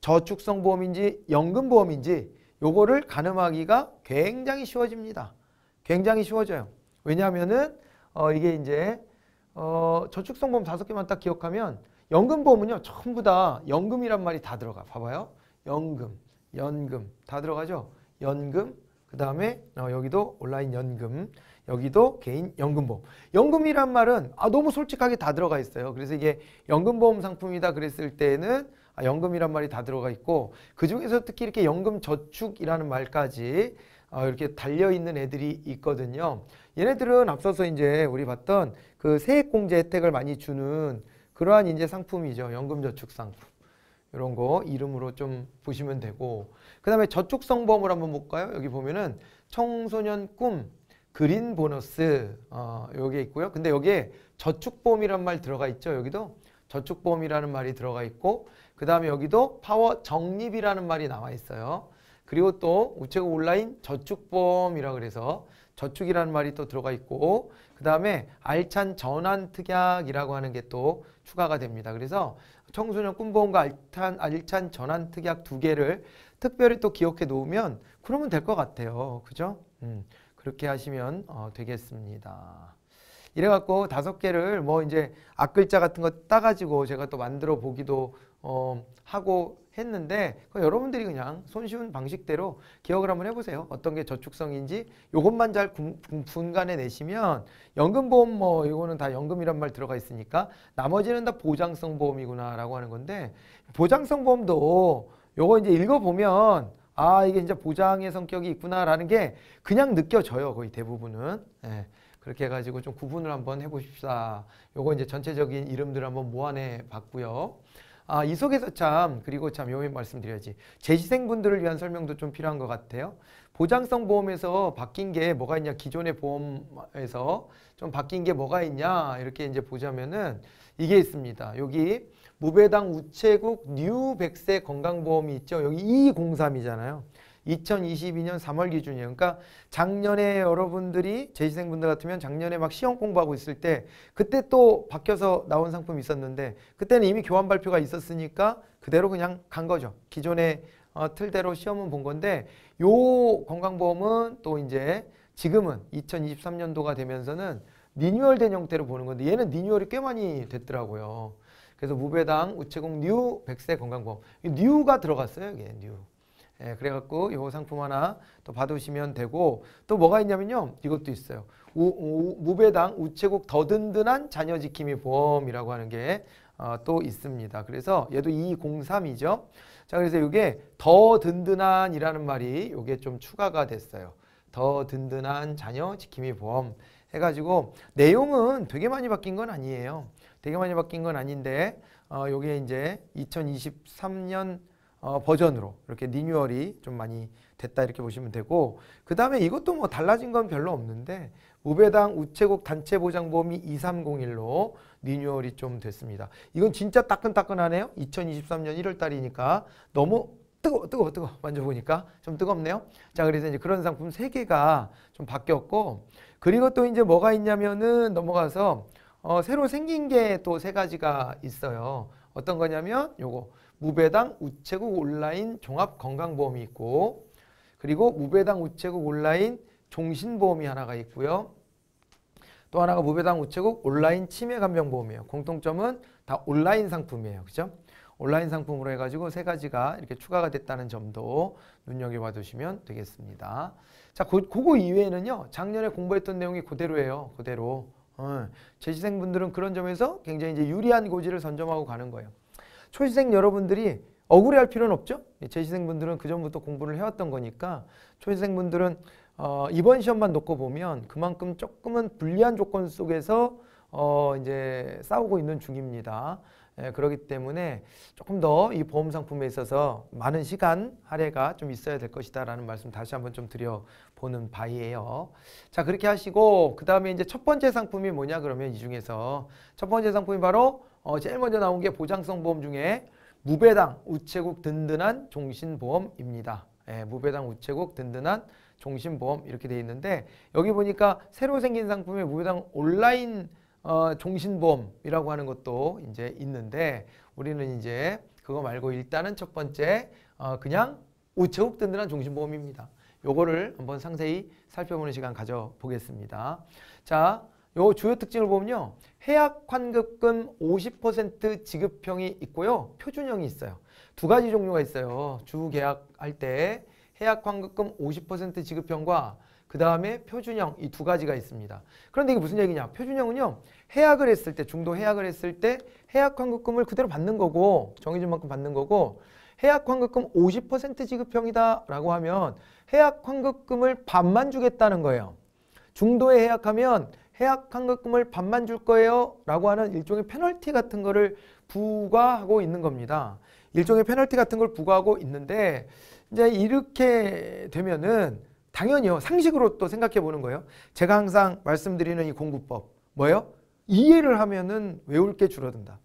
저축성 보험인지 연금 보험인지 요거를 가늠하기가 굉장히 쉬워집니다. 굉장히 쉬워져요. 왜냐하면은 어 이게 이제 어 저축성 보험 다섯 개만 딱 기억하면 연금 보험은요 전부 다 연금이란 말이 다 들어가. 봐봐요. 연금. 연금 다 들어가죠? 연금 그 다음에 어, 여기도 온라인 연금 여기도 개인 연금보험 연금이란 말은 아, 너무 솔직하게 다 들어가 있어요 그래서 이게 연금보험 상품이다 그랬을 때는 아, 연금이란 말이 다 들어가 있고 그 중에서 특히 이렇게 연금저축이라는 말까지 어, 이렇게 달려있는 애들이 있거든요 얘네들은 앞서서 이제 우리 봤던 그 세액공제 혜택을 많이 주는 그러한 이제 상품이죠 연금저축 상품 이런 거 이름으로 좀 보시면 되고 그 다음에 저축 성범을 한번 볼까요? 여기 보면은 청소년 꿈 그린 보너스 어, 여기에 있고요. 근데 여기에 저축보험이란 말 들어가 있죠. 여기도 저축보험이라는 말이 들어가 있고 그 다음에 여기도 파워 적립이라는 말이 나와 있어요. 그리고 또 우체국 온라인 저축보험이라 그래서 저축이라는 말이 또 들어가 있고 그 다음에 알찬 전환 특약이라고 하는 게 또 추가가 됩니다. 그래서 청소년 꿈보험과 알찬, 알찬 전환 특약 두 개를 특별히 또 기억해 놓으면 그러면 될 것 같아요. 그죠? 음, 그렇게 하시면 어, 되겠습니다. 이래갖고 다섯 개를 뭐 이제 앞글자 같은 거 따가지고 제가 또 만들어 보기도 어, 하고 했는데 여러분들이 그냥 손쉬운 방식대로 기억을 한번 해보세요. 어떤 게 저축성인지 이것만잘 분간해 내시면 연금보험 뭐 이거는 다 연금이란 말 들어가 있으니까 나머지는 다 보장성 보험이구나 라고 하는 건데 보장성 보험도 요거 이제 읽어보면 아 이게 이제 보장의 성격이 있구나라는 게 그냥 느껴져요 거의 대부분은 예. 그렇게 해가지고 좀 구분을 한번 해보십시다 요거 이제 전체적인 이름들 한번 모아내 봤고요 아, 이 속에서 참 그리고 참요 말씀드려야지 재지생분들을 위한 설명도 좀 필요한 것 같아요. 보장성 보험에서 바뀐 게 뭐가 있냐 기존의 보험에서 좀 바뀐 게 뭐가 있냐 이렇게 이제 보자면은 이게 있습니다. 여기 무배당 우체국 뉴백세 건강보험이 있죠. 여기 203이잖아요. 2022년 3월 기준이에요. 그러니까 작년에 여러분들이 재시생분들 같으면 작년에 막 시험 공부하고 있을 때 그때 또 바뀌어서 나온 상품이 있었는데 그때는 이미 교환 발표가 있었으니까 그대로 그냥 간 거죠. 기존의 어, 틀대로 시험은 본 건데 요 건강보험은 또 이제 지금은 2023년도가 되면서는 리뉴얼된 형태로 보는 건데 얘는 리뉴얼이 꽤 많이 됐더라고요. 그래서 무배당 우체국 뉴백세 건강보험 뉴가 들어갔어요. 이게 뉴. 예, 그래갖고 요 상품 하나 또 받으시면 되고 또 뭐가 있냐면요. 이것도 있어요. 우, 우, 무배당 우체국 더 든든한 자녀 지킴이 보험이라고 하는 게또 어, 있습니다. 그래서 얘도 203이죠. 자 그래서 이게 더 든든한이라는 말이 이게 좀 추가가 됐어요. 더 든든한 자녀 지킴이 보험 해가지고 내용은 되게 많이 바뀐 건 아니에요. 되게 많이 바뀐 건 아닌데 어, 요게 이제 2023년 어, 버전으로 이렇게 리뉴얼이 좀 많이 됐다 이렇게 보시면 되고 그 다음에 이것도 뭐 달라진 건 별로 없는데 우배당 우체국 단체 보장보험이 2301로 리뉴얼이 좀 됐습니다. 이건 진짜 따끈따끈하네요. 2023년 1월 달이니까 너무 뜨거 워 뜨거 워 뜨거 워 만져보니까 좀 뜨겁네요. 자 그래서 이제 그런 상품 3개가 좀 바뀌었고 그리고 또 이제 뭐가 있냐면은 넘어가서 어, 새로 생긴 게 또 세 가지가 있어요. 어떤 거냐면 요거 무배당 우체국 온라인 종합건강보험이 있고 그리고 무배당 우체국 온라인 종신보험이 하나가 있고요. 또 하나가 무배당 우체국 온라인 치매 감병보험이에요 공통점은 다 온라인 상품이에요. 그죠? 온라인 상품으로 해가지고 세 가지가 이렇게 추가가 됐다는 점도 눈여겨봐 두시면 되겠습니다. 자, 고, 그거 이외에는요. 작년에 공부했던 내용이 그대로예요. 그대로. 어, 재시생분들은 그런 점에서 굉장히 이제 유리한 고지를 선점하고 가는 거예요. 초시생 여러분들이 억울해할 필요는 없죠. 예, 재시생분들은 그전부터 공부를 해왔던 거니까 초시생분들은 어, 이번 시험만 놓고 보면 그만큼 조금은 불리한 조건 속에서 어, 이제 싸우고 있는 중입니다. 예, 그렇기 때문에 조금 더 이 보험 상품에 있어서 많은 시간 할애가 좀 있어야 될 것이다라는 말씀 다시 한번 좀 드려보는 바이에요. 자 그렇게 하시고 그 다음에 이제 첫 번째 상품이 뭐냐 그러면 이 중에서 첫 번째 상품이 바로 어, 제일 먼저 나온 게 보장성 보험 중에 무배당 우체국 든든한 종신보험입니다. 예, 무배당 우체국 든든한 종신보험 이렇게 돼 있는데 여기 보니까 새로 생긴 상품에 무배당 온라인 어, 종신보험이라고 하는 것도 이제 있는데 우리는 이제 그거 말고 일단은 첫 번째 어, 그냥 우체국 든든한 종신보험입니다. 요거를 한번 상세히 살펴보는 시간 가져보겠습니다. 자, 요 주요 특징을 보면요. 해약 환급금 50% 지급형이 있고요. 표준형이 있어요. 두 가지 종류가 있어요. 주 계약할 때 해약 환급금 50% 지급형과 그 다음에 표준형 이 두 가지가 있습니다. 그런데 이게 무슨 얘기냐. 표준형은요. 해약을 했을 때 중도 해약을 했을 때 해약 환급금을 그대로 받는 거고 정해진 만큼 받는 거고 해약 환급금 50% 지급형이다 라고 하면 해약 환급금을 반만 주겠다는 거예요. 중도에 해약하면 해약환급금을 반만 줄 거예요 라고 하는 일종의 페널티 같은 거를 부과하고 있는 겁니다. 일종의 페널티 같은 걸 부과하고 있는데 이제 이렇게 되면은 당연히요 상식으로 또 생각해 보는 거예요. 제가 항상 말씀드리는 이공부법 뭐예요? 이해를 하면은 외울 게 줄어든다.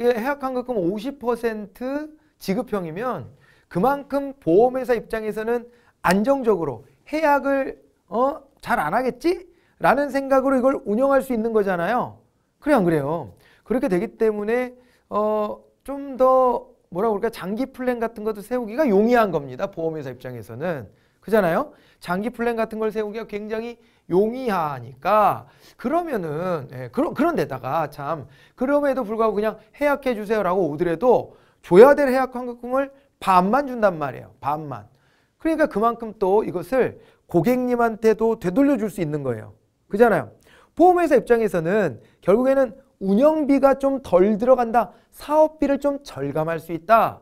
해약환급금 50% 지급형이면 그만큼 보험회사 입장에서는 안정적으로 해약을 어, 잘안 하겠지? 라는 생각으로 이걸 운영할 수 있는 거잖아요. 그래 안 그래요? 그렇게 되기 때문에 어, 좀 더 뭐라고 그럴까 장기 플랜 같은 것도 세우기가 용이한 겁니다. 보험회사 입장에서는. 그잖아요. 장기 플랜 같은 걸 세우기가 굉장히 용이하니까 그러면은 예, 그런 그런데다가 참 그럼에도 불구하고 그냥 해약해 주세요라고 오더라도 줘야 될 해약 환급금을 반만 준단 말이에요. 반만. 그러니까 그만큼 또 이것을 고객님한테도 되돌려 줄 수 있는 거예요. 그잖아요. 보험회사 입장에서는 결국에는 운영비가 좀 덜 들어간다. 사업비를 좀 절감할 수 있다.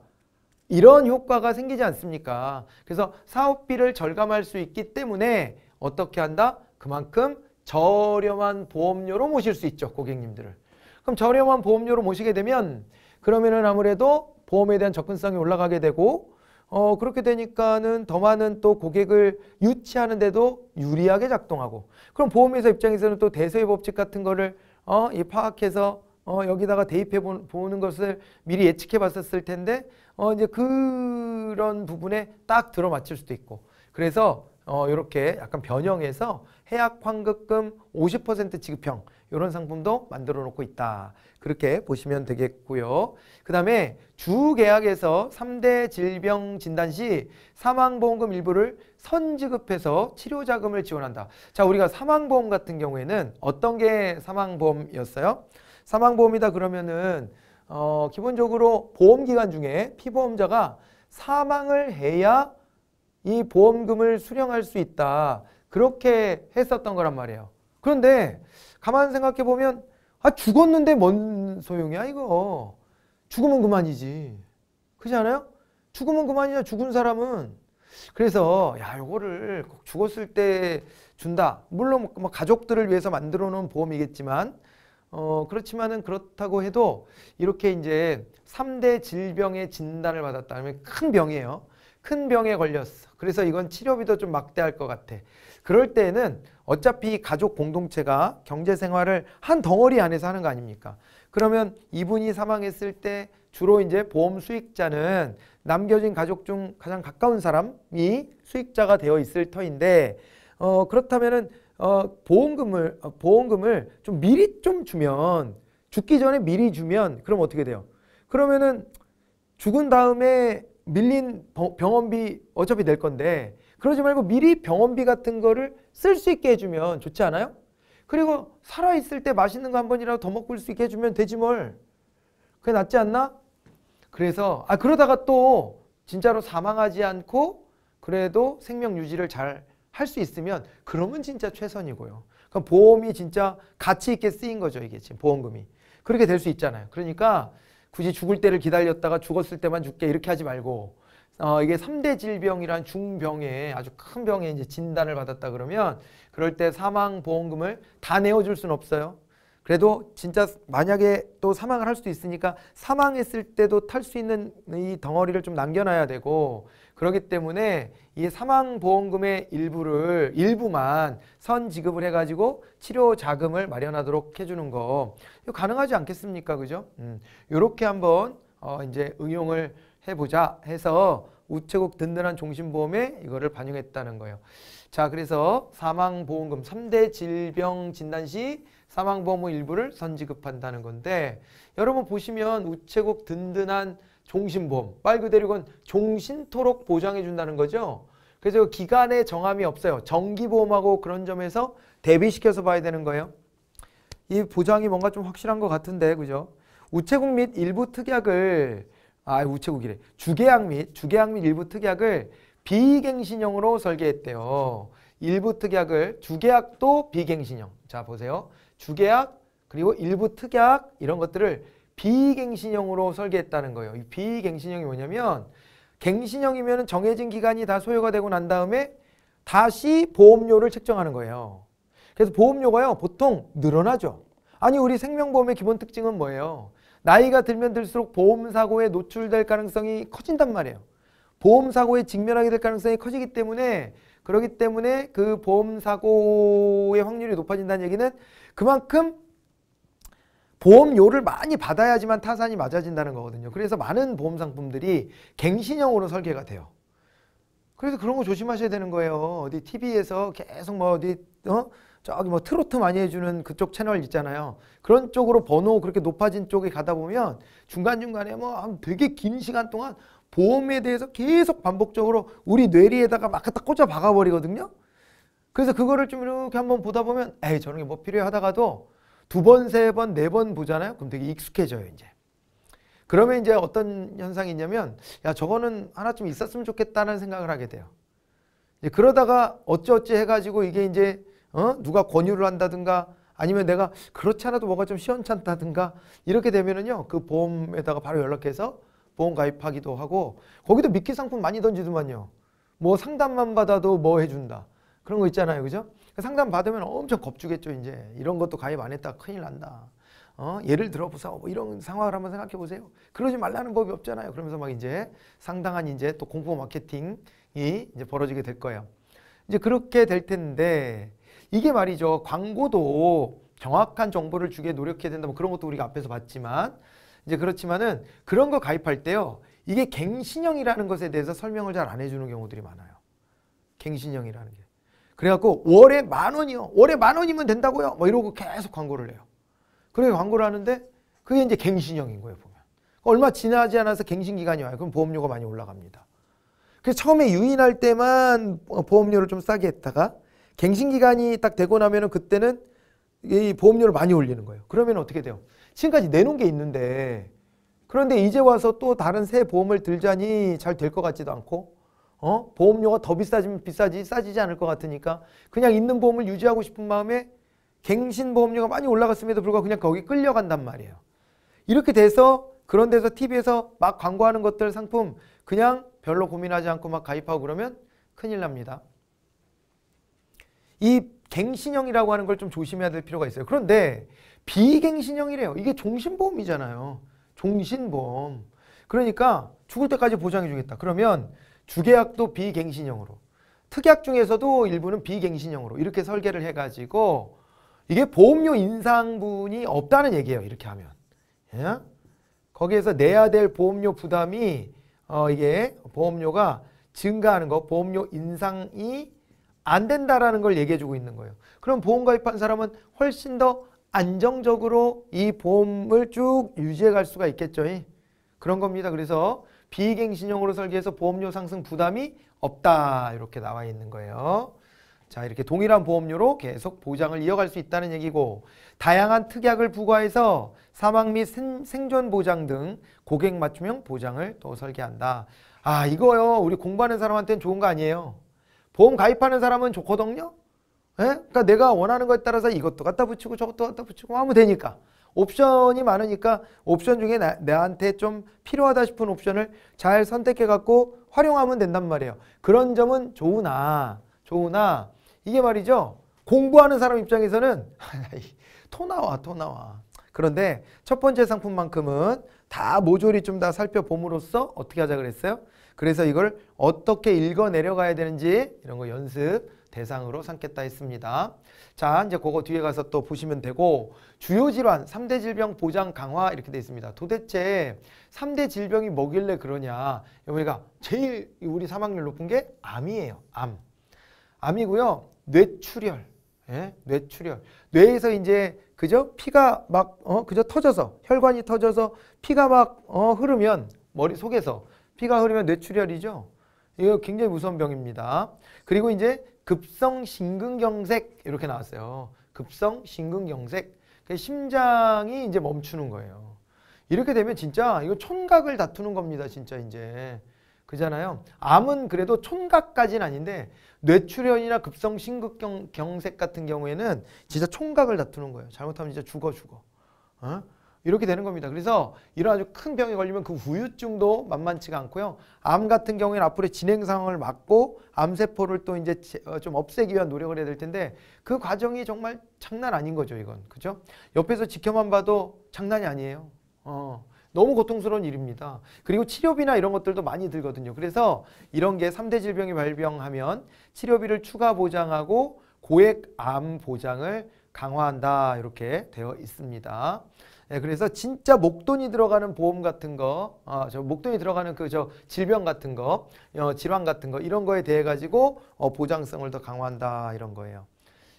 이런 효과가 생기지 않습니까? 그래서 사업비를 절감할 수 있기 때문에 어떻게 한다? 그만큼 저렴한 보험료로 모실 수 있죠. 고객님들을. 그럼 저렴한 보험료로 모시게 되면 그러면은 아무래도 보험에 대한 접근성이 올라가게 되고 어, 그렇게 되니까는 더 많은 또 고객을 유치하는데도 유리하게 작동하고 그럼 보험회사 입장에서는 또 대소의 법칙 같은 거를 어, 이 파악해서 어, 여기다가 대입해 보는 것을 미리 예측해 봤었을 텐데 어, 이제 그런 부분에 딱 들어맞출 수도 있고 그래서 어, 이렇게 약간 변형해서 해약 환급금 50% 지급형 이런 상품도 만들어 놓고 있다. 그렇게 보시면 되겠고요. 그 다음에 주계약에서 3대 질병 진단 시 사망보험금 일부를 선지급해서 치료자금을 지원한다. 자 우리가 사망보험 같은 경우에는 어떤 게 사망보험이었어요? 사망보험이다 그러면은 어, 기본적으로 보험기간 중에 피보험자가 사망을 해야 이 보험금을 수령할 수 있다. 그렇게 했었던 거란 말이에요. 그런데 가만 생각해 보면 아 죽었는데 뭔 소용이야 이거. 죽으면 그만이지. 그렇지 않아요? 죽으면 그만이야 죽은 사람은. 그래서 야 요거를 죽었을 때 준다. 물론 뭐 가족들을 위해서 만들어 놓은 보험이겠지만 어 그렇지만은 그렇다고 해도 이렇게 이제 3대 질병의 진단을 받았다. 그면큰 병이에요. 큰 병에 걸렸어. 그래서 이건 치료비도 좀 막대할 것 같아. 그럴 때는 어차피 가족 공동체가 경제 생활을 한 덩어리 안에서 하는 거 아닙니까? 그러면 이분이 사망했을 때 주로 이제 보험 수익자는 남겨진 가족 중 가장 가까운 사람이 수익자가 되어 있을 터인데 어 그렇다면은 어 보험금을 어, 보험금을 좀 미리 좀 주면 죽기 전에 미리 주면 그럼 어떻게 돼요? 그러면은 죽은 다음에 밀린 병원비 어차피 낼 건데 그러지 말고 미리 병원비 같은 거를 쓸 수 있게 해주면 좋지 않아요? 그리고 살아있을 때 맛있는 거 한 번이라도 더 먹을 수 있게 해주면 되지 뭘. 그게 낫지 않나? 그래서 아 그러다가 또 진짜로 사망하지 않고 그래도 생명 유지를 잘 할 수 있으면 그러면 진짜 최선이고요. 그럼 보험이 진짜 가치 있게 쓰인 거죠. 이게 지금 보험금이. 그렇게 될 수 있잖아요. 그러니까 굳이 죽을 때를 기다렸다가 죽었을 때만 죽게 이렇게 하지 말고 어, 이게 삼대 질병이란 중병에 아주 큰 병에 이제 진단을 받았다 그러면 그럴 때 사망보험금을 다 내어줄 수는 없어요. 그래도 진짜 만약에 또 사망을 할 수도 있으니까 사망했을 때도 탈 수 있는 이 덩어리를 좀 남겨놔야 되고 그렇기 때문에 이 사망보험금의 일부를 일부만 선 지급을 해가지고 치료 자금을 마련하도록 해주는 거 가능하지 않겠습니까, 그죠? 음, 이렇게 한번 어, 이제 응용을 해보자 해서 우체국 든든한 종신보험에 이거를 반영했다는 거예요. 자 그래서 사망보험금 3대 질병 진단 시 사망보험의 일부를 선지급한다는 건데 여러분 보시면 우체국 든든한 종신보험 말 그대로 이건 종신토록 보장해 준다는 거죠. 그래서 기간에 정함이 없어요. 정기보험하고 그런 점에서 대비시켜서 봐야 되는 거예요. 이 보장이 뭔가 좀 확실한 것 같은데 그죠? 우체국 및 일부 특약을 아, 우체국이래. 주계약 및 주계약 및 일부 특약을 비갱신형으로 설계했대요. 일부 특약을 주계약도 비갱신형. 자, 보세요. 주계약 그리고 일부 특약 이런 것들을 비갱신형으로 설계했다는 거예요. 이 비갱신형이 뭐냐면 갱신형이면 정해진 기간이 다 소요가 되고 난 다음에 다시 보험료를 책정하는 거예요. 그래서 보험료가요 보통 늘어나죠. 아니 우리 생명보험의 기본 특징은 뭐예요? 나이가 들면 들수록 보험사고에 노출될 가능성이 커진단 말이에요. 보험사고에 직면하게 될 가능성이 커지기 때문에 그렇기 때문에 그 보험사고의 확률이 높아진다는 얘기는 그만큼 보험료를 많이 받아야지만 타산이 맞아진다는 거거든요. 그래서 많은 보험상품들이 갱신형으로 설계가 돼요. 그래서 그런 거 조심하셔야 되는 거예요. 어디 TV에서 계속 뭐 어디 어? 저기 뭐 트로트 많이 해주는 그쪽 채널 있잖아요. 그런 쪽으로 번호 그렇게 높아진 쪽에 가다 보면 중간중간에 뭐 되게 긴 시간 동안 보험에 대해서 계속 반복적으로 우리 뇌리에다가 막 갖다 꽂아 박아버리거든요. 그래서 그거를 좀 이렇게 한번 보다 보면 에이 저런 게 뭐필요 하다가도 두 번, 세 번, 네 번 보잖아요. 그럼 되게 익숙해져요 이제. 그러면 이제 어떤 현상이 있냐면 야 저거는 하나쯤 있었으면 좋겠다는 생각을 하게 돼요. 그러다가 어찌어찌 해가지고 이게 이제 어? 누가 권유를 한다든가 아니면 내가 그렇지 않아도 뭐가 좀 시원찮다든가 이렇게 되면은요 그 보험에다가 바로 연락해서 보험 가입하기도 하고 거기도 미끼 상품 많이 던지더만요 뭐 상담만 받아도 뭐 해준다 그런 거 있잖아요 그죠 그러니까 상담 받으면 엄청 겁주겠죠 이제 이런 것도 가입 안 했다 큰일 난다 어? 예를 들어보세요. 뭐 이런 상황을 한번 생각해 보세요. 그러지 말라는 법이 없잖아요. 그러면서 막 이제 상당한 이제 또 공포 마케팅이 이제 벌어지게 될 거예요. 이제 그렇게 될 텐데 이게 말이죠. 광고도 정확한 정보를 주게 노력해야 된다. 뭐 그런 것도 우리가 앞에서 봤지만 이제 그렇지만은 그런 거 가입할 때요. 이게 갱신형이라는 것에 대해서 설명을 잘 안 해주는 경우들이 많아요. 갱신형이라는 게. 그래갖고 월에 만 원이요. 월에 만 원이면 된다고요. 뭐 이러고 계속 광고를 해요. 그래서 광고를 하는데 그게 이제 갱신형인 거예요. 보면. 얼마 지나지 않아서 갱신기간이 와요. 그럼 보험료가 많이 올라갑니다. 그래서 처음에 유인할 때만 어, 보험료를 좀 싸게 했다가 갱신 기간이 딱 되고 나면은 그때는 이 보험료를 많이 올리는 거예요. 그러면 어떻게 돼요? 지금까지 내놓은 게 있는데 그런데 이제 와서 또 다른 새 보험을 들자니 잘 될 것 같지도 않고 어? 보험료가 더 비싸지면 비싸지 싸지지 않을 것 같으니까 그냥 있는 보험을 유지하고 싶은 마음에 갱신 보험료가 많이 올라갔음에도 불구하고 그냥 거기 끌려간단 말이에요. 이렇게 돼서 그런 데서 TV에서 막 광고하는 것들 상품 그냥 별로 고민하지 않고 막 가입하고 그러면 큰일 납니다. 이 갱신형이라고 하는 걸 좀 조심해야 될 필요가 있어요. 그런데 비갱신형이래요. 이게 종신보험이잖아요. 종신보험. 그러니까 죽을 때까지 보장해 주겠다. 그러면 주계약도 비갱신형으로 특약 중에서도 일부는 비갱신형으로 이렇게 설계를 해가지고 이게 보험료 인상분이 없다는 얘기예요. 이렇게 하면. 예? 거기에서 내야 될 보험료 부담이 어 이게 보험료가 증가하는 거 보험료 인상이 안 된다라는 걸 얘기해 주고 있는 거예요. 그럼 보험 가입한 사람은 훨씬 더 안정적으로 이 보험을 쭉 유지해 갈 수가 있겠죠. 그런 겁니다. 그래서 비갱신형으로 설계해서 보험료 상승 부담이 없다. 이렇게 나와 있는 거예요. 자 이렇게 동일한 보험료로 계속 보장을 이어갈 수 있다는 얘기고 다양한 특약을 부과해서 사망 및 생존 보장 등 고객 맞춤형 보장을 또 설계한다. 아 이거요 우리 공부하는 사람한테는 좋은 거 아니에요. 보험 가입하는 사람은 좋거든요. 예? 그러니까 내가 원하는 것에 따라서 이것도 갖다 붙이고 저것도 갖다 붙이고 하면 되니까. 옵션이 많으니까 옵션 중에 나, 나한테 좀 필요하다 싶은 옵션을 잘 선택해 갖고 활용하면 된단 말이에요. 그런 점은 좋으나 좋으나 이게 말이죠. 공부하는 사람 입장에서는 토 나와 토 나와. 그런데 첫 번째 상품만큼은 다 모조리 좀 다 살펴봄으로써 어떻게 하자 그랬어요? 그래서 이걸 어떻게 읽어 내려가야 되는지 이런 거 연습 대상으로 삼겠다 했습니다. 자, 이제 그거 뒤에 가서 또 보시면 되고 주요 질환, 삼대 질병 보장 강화 이렇게 되어 있습니다. 도대체 삼대 질병이 뭐길래 그러냐. 우리가 제일 우리 사망률 높은 게 암이에요. 암. 암이고요. 뇌출혈. 예? 뇌출혈. 뇌에서 이제 그저 피가 막 어, 그저 터져서 혈관이 터져서 피가 막 어, 흐르면 머리 속에서 피가 흐르면 뇌출혈이죠. 이거 굉장히 무서운 병입니다. 그리고 이제 급성 심근경색 이렇게 나왔어요. 급성 심근경색. 그 심장이 이제 멈추는 거예요. 이렇게 되면 진짜 이거 촌각을 다투는 겁니다. 진짜 이제. 그잖아요. 암은 그래도 촌각까지는 아닌데 뇌출혈이나 급성 심근경색 같은 경우에는 진짜 촌각을 다투는 거예요. 잘못하면 진짜 죽어 죽어. 어? 이렇게 되는 겁니다. 그래서 이런 아주 큰 병에 걸리면 그 후유증도 만만치가 않고요. 암 같은 경우에는 앞으로의 진행 상황을 막고 암세포를 또 이제 어, 좀 없애기 위한 노력을 해야 될 텐데 그 과정이 정말 장난 아닌 거죠, 이건. 그죠? 옆에서 지켜만 봐도 장난이 아니에요. 어. 너무 고통스러운 일입니다. 그리고 치료비나 이런 것들도 많이 들거든요. 그래서 이런 게3대 질병이 발병하면 치료비를 추가 보장하고 고액암 보장을 강화한다 이렇게 되어 있습니다. 예, 그래서 진짜 목돈이 들어가는 보험 같은 거, 어, 저 목돈이 들어가는 그 저 질병 같은 거, 어, 질환 같은 거 이런 거에 대해 가지고 어, 보장성을 더 강화한다 이런 거예요.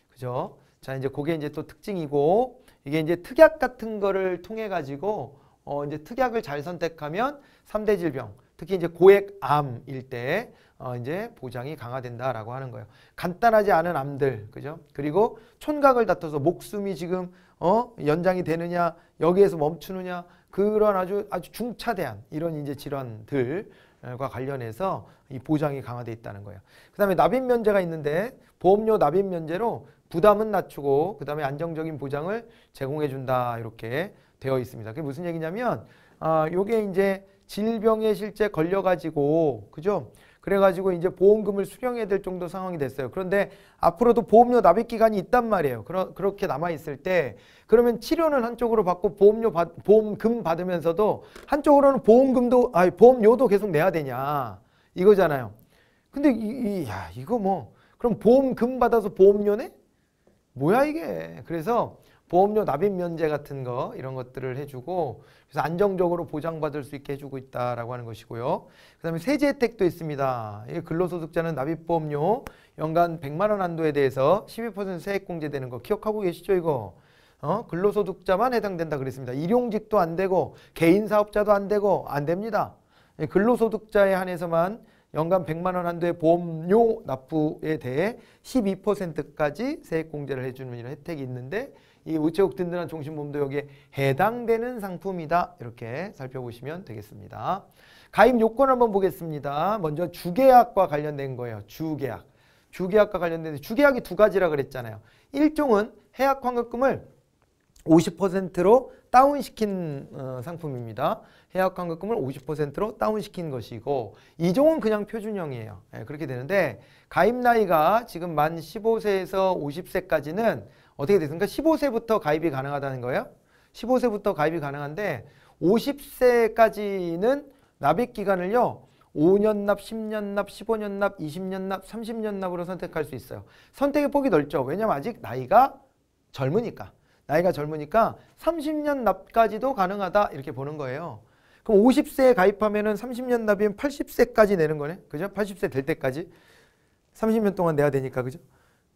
그죠? 자 이제 그게 이제 또 특징이고 이게 이제 특약 같은 거를 통해 가지고 어, 이제 특약을 잘 선택하면 삼대 질병, 특히 이제 고액암일 때 어, 이제 보장이 강화된다라고 하는 거예요. 간단하지 않은 암들, 그죠? 그리고 촌각을 다퉈서 목숨이 지금 어 연장이 되느냐 여기에서 멈추느냐 그런 아주 아주 중차대한 이런 이제 질환들과 관련해서 이 보장이 강화되어 있다는 거예요. 그다음에 납입 면제가 있는데 보험료 납입 면제로 부담은 낮추고 그다음에 안정적인 보장을 제공해 준다 이렇게 되어 있습니다. 그게 무슨 얘기냐면 아 요게 이제 질병에 실제 걸려 가지고 그죠? 그래가지고 이제 보험금을 수령해야 될 정도 상황이 됐어요. 그런데 앞으로도 보험료 납입 기간이 있단 말이에요. 그러, 그렇게 남아 있을 때 그러면 치료는 한쪽으로 받고 보험료 받, 보험금 받으면서도 한쪽으로는 보험금도 아니 보험료도 계속 내야 되냐 이거잖아요. 근데 이, 이, 야 이거 뭐 그럼 보험금 받아서 보험료 내? 뭐야 이게? 그래서 보험료 납입 면제 같은 거 이런 것들을 해주고 그래서 안정적으로 보장받을 수 있게 해주고 있다라고 하는 것이고요. 그 다음에 세제 혜택도 있습니다. 근로소득자는 납입보험료 연간 100만 원 한도에 대해서 12% 세액 공제되는 거 기억하고 계시죠 이거? 어? 근로소득자만 해당된다 그랬습니다. 일용직도 안 되고 개인사업자도 안 되고 안 됩니다. 근로소득자에 한해서만 연간 100만 원 한도의 보험료 납부에 대해 12%까지 세액 공제를 해주는 이런 혜택이 있는데 이 우체국 든든한 종신보험도 여기에 해당되는 상품이다. 이렇게 살펴보시면 되겠습니다. 가입 요건 한번 보겠습니다. 먼저 주계약과 관련된 거예요. 주계약. 주계약과 관련된 주계약이 두 가지라 그랬잖아요. 1종은 해약 환급금을 50%로 다운시킨 어, 상품입니다. 해약 환급금을 50%로 다운시킨 것이고 이종은 그냥 표준형이에요. 네, 그렇게 되는데 가입 나이가 지금 만 15세에서 50세까지는 어떻게 됐습니까? 15세부터 가입이 가능하다는 거예요. 15세부터 가입이 가능한데 50세까지는 납입 기간을요. 5년 납, 10년 납, 15년 납, 20년 납, 30년 납으로 선택할 수 있어요. 선택의 폭이 넓죠. 왜냐면 하 아직 나이가 젊으니까. 나이가 젊으니까 30년 납까지도 가능하다 이렇게 보는 거예요. 그럼 50세에 가입하면은 30년 납이면 80세까지 내는 거네. 그죠? 80세 될 때까지. 30년 동안 내야 되니까. 그죠?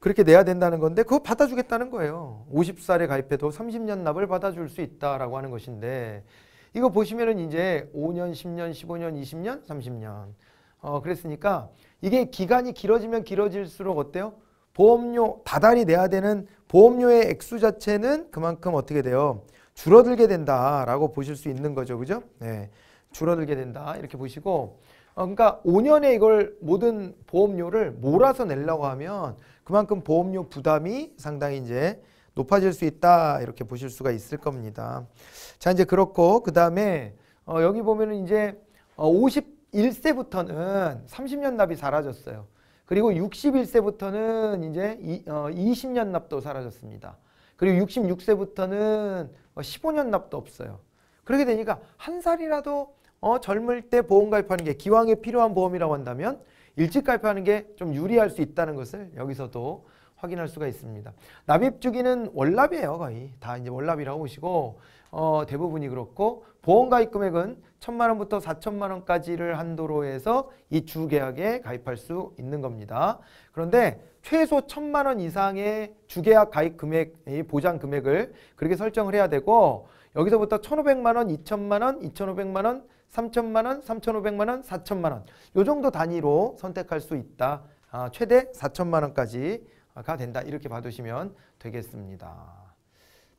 그렇게 내야 된다는 건데 그거 받아주겠다는 거예요. 50살에 가입해도 30년 납을 받아줄 수 있다라고 하는 것인데 이거 보시면은 이제 5년, 10년, 15년, 20년, 30년 어 그랬으니까 이게 기간이 길어지면 길어질수록 어때요? 보험료 다달이 내야 되는 보험료의 액수 자체는 그만큼 어떻게 돼요? 줄어들게 된다라고 보실 수 있는 거죠. 그죠? 네. 줄어들게 된다. 이렇게 보시고 어, 그러니까 5년에 이걸 모든 보험료를 몰아서 내려고 하면 그만큼 보험료 부담이 상당히 이제 높아질 수 있다 이렇게 보실 수가 있을 겁니다. 자 이제 그렇고 그 다음에 어, 여기 보면은 이제 어, 51세부터는 30년 납이 사라졌어요. 그리고 61세부터는 이제 이, 어, 20년 납도 사라졌습니다. 그리고 66세부터는 15년 어, 납도 없어요. 그렇게 되니까 한 살이라도 어, 젊을 때 보험 가입하는 게 기왕에 필요한 보험이라고 한다면 일찍 가입하는 게 좀 유리할 수 있다는 것을 여기서도 확인할 수가 있습니다. 납입 주기는 월납이에요 거의 다 이제 월납이라고 보시고 어, 대부분이 그렇고 보험 가입 금액은 천만 원부터 사천만 원까지를 한도로 해서 이 주계약에 가입할 수 있는 겁니다. 그런데 최소 천만 원 이상의 주계약 가입 금액 보장 금액을 그렇게 설정을 해야 되고 여기서부터 천오백만 원, 이천만 원, 이천오백만 원, 3천만 원, 3,500만 원, 4천만 원. 요 정도 단위로 선택할 수 있다. 아, 최대 4천만 원까지 아, 가 된다. 이렇게 봐두시면 되겠습니다.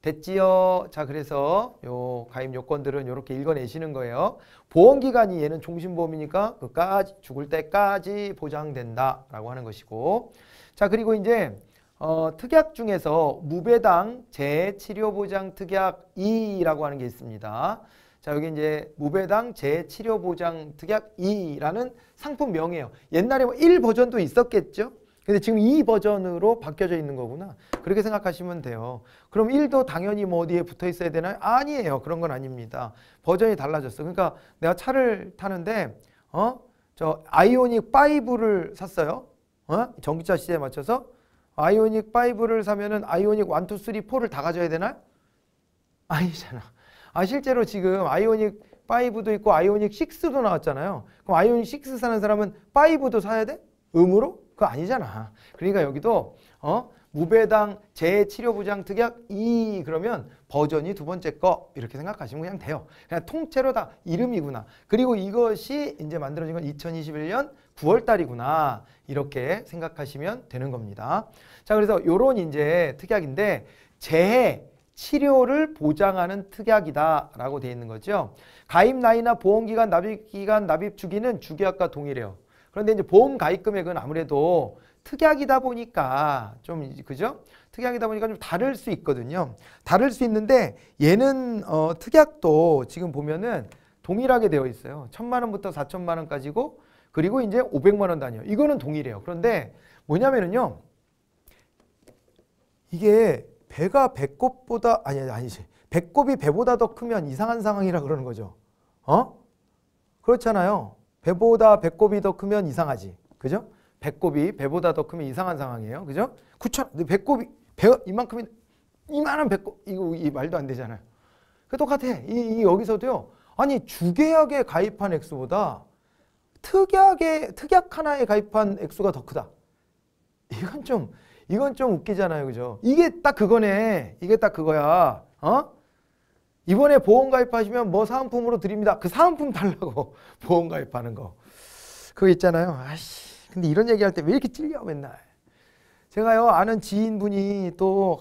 됐지요? 자, 그래서 요 가입 요건들은 이렇게 읽어내시는 거예요. 보험기간이 얘는 종신보험이니까 그까지 죽을 때까지 보장된다라고 하는 것이고 자, 그리고 이제 어, 특약 중에서 무배당 재치료보장 특약이라고 하는 게 있습니다. 자 여기 이제 무배당 재치료보장특약 2라는 상품명이에요. 옛날에 뭐1 버전도 있었겠죠? 근데 지금 2 버전으로 바뀌어져 있는 거구나. 그렇게 생각하시면 돼요. 그럼 1도 당연히 뭐 어디에 붙어 있어야 되나요? 아니에요. 그런 건 아닙니다. 버전이 달라졌어. 그러니까 내가 차를 타는데 어? 저 아이오닉 5를 샀어요. 어? 전기차 시대에 맞춰서 아이오닉 5를 사면은 아이오닉 1, 2, 3, 4를 다 가져야 되나요? 아니잖아. 아 실제로 지금 아이오닉 5도 있고 아이오닉 6도 나왔잖아요. 그럼 아이오닉 6 사는 사람은 5도 사야 돼? 음으로 그거 아니잖아. 그러니까 여기도 어? 무배당 재치료부장 특약 2 그러면 버전이 두 번째 거 이렇게 생각하시면 그냥 돼요. 그냥 통째로 다 이름이구나. 그리고 이것이 이제 만들어진 건 2021년 9월 달이구나. 이렇게 생각하시면 되는 겁니다. 자, 그래서 요런 이제 특약인데 재해 치료를 보장하는 특약이다라고 되어 있는 거죠. 가입 나이나 보험기간, 납입기간, 납입 주기는 주계약과 동일해요. 그런데 이제 보험 가입 금액은 아무래도 특약이다 보니까 좀 그죠? 특약이다 보니까 좀 다를 수 있거든요. 다를 수 있는데 얘는 어, 특약도 지금 보면은 동일하게 되어 있어요. 천만 원부터 사천만 원까지고 그리고 이제 오백만원 단위요. 이거는 동일해요. 그런데 뭐냐면은요. 이게 배가 배꼽보다 아니 아니지 배꼽이 배보다 더 크면 이상한 상황이라 그러는 거죠. 어? 그렇잖아요. 배보다 배꼽이 더 크면 이상하지. 그죠? 배꼽이 배보다 더 크면 이상한 상황이에요. 그죠? 9천 배꼽이 배 이만큼이 이만한 배꼽 이거 이 말도 안 되잖아요. 그 똑같아. 이, 이 여기서도요. 아니 주계약에 가입한 액수보다 특약에 특약 하나에 가입한 액수가 더 크다. 이건 좀 이건 좀 웃기잖아요. 그죠? 이게 딱 그거네. 이게 딱 그거야. 어? 이번에 보험 가입하시면 뭐 사은품으로 드립니다. 그 사은품 달라고. 보험 가입하는 거. 그거 있잖아요. 아씨. 근데 이런 얘기할 때 왜 이렇게 찔려 맨날. 제가요 아는 지인분이 또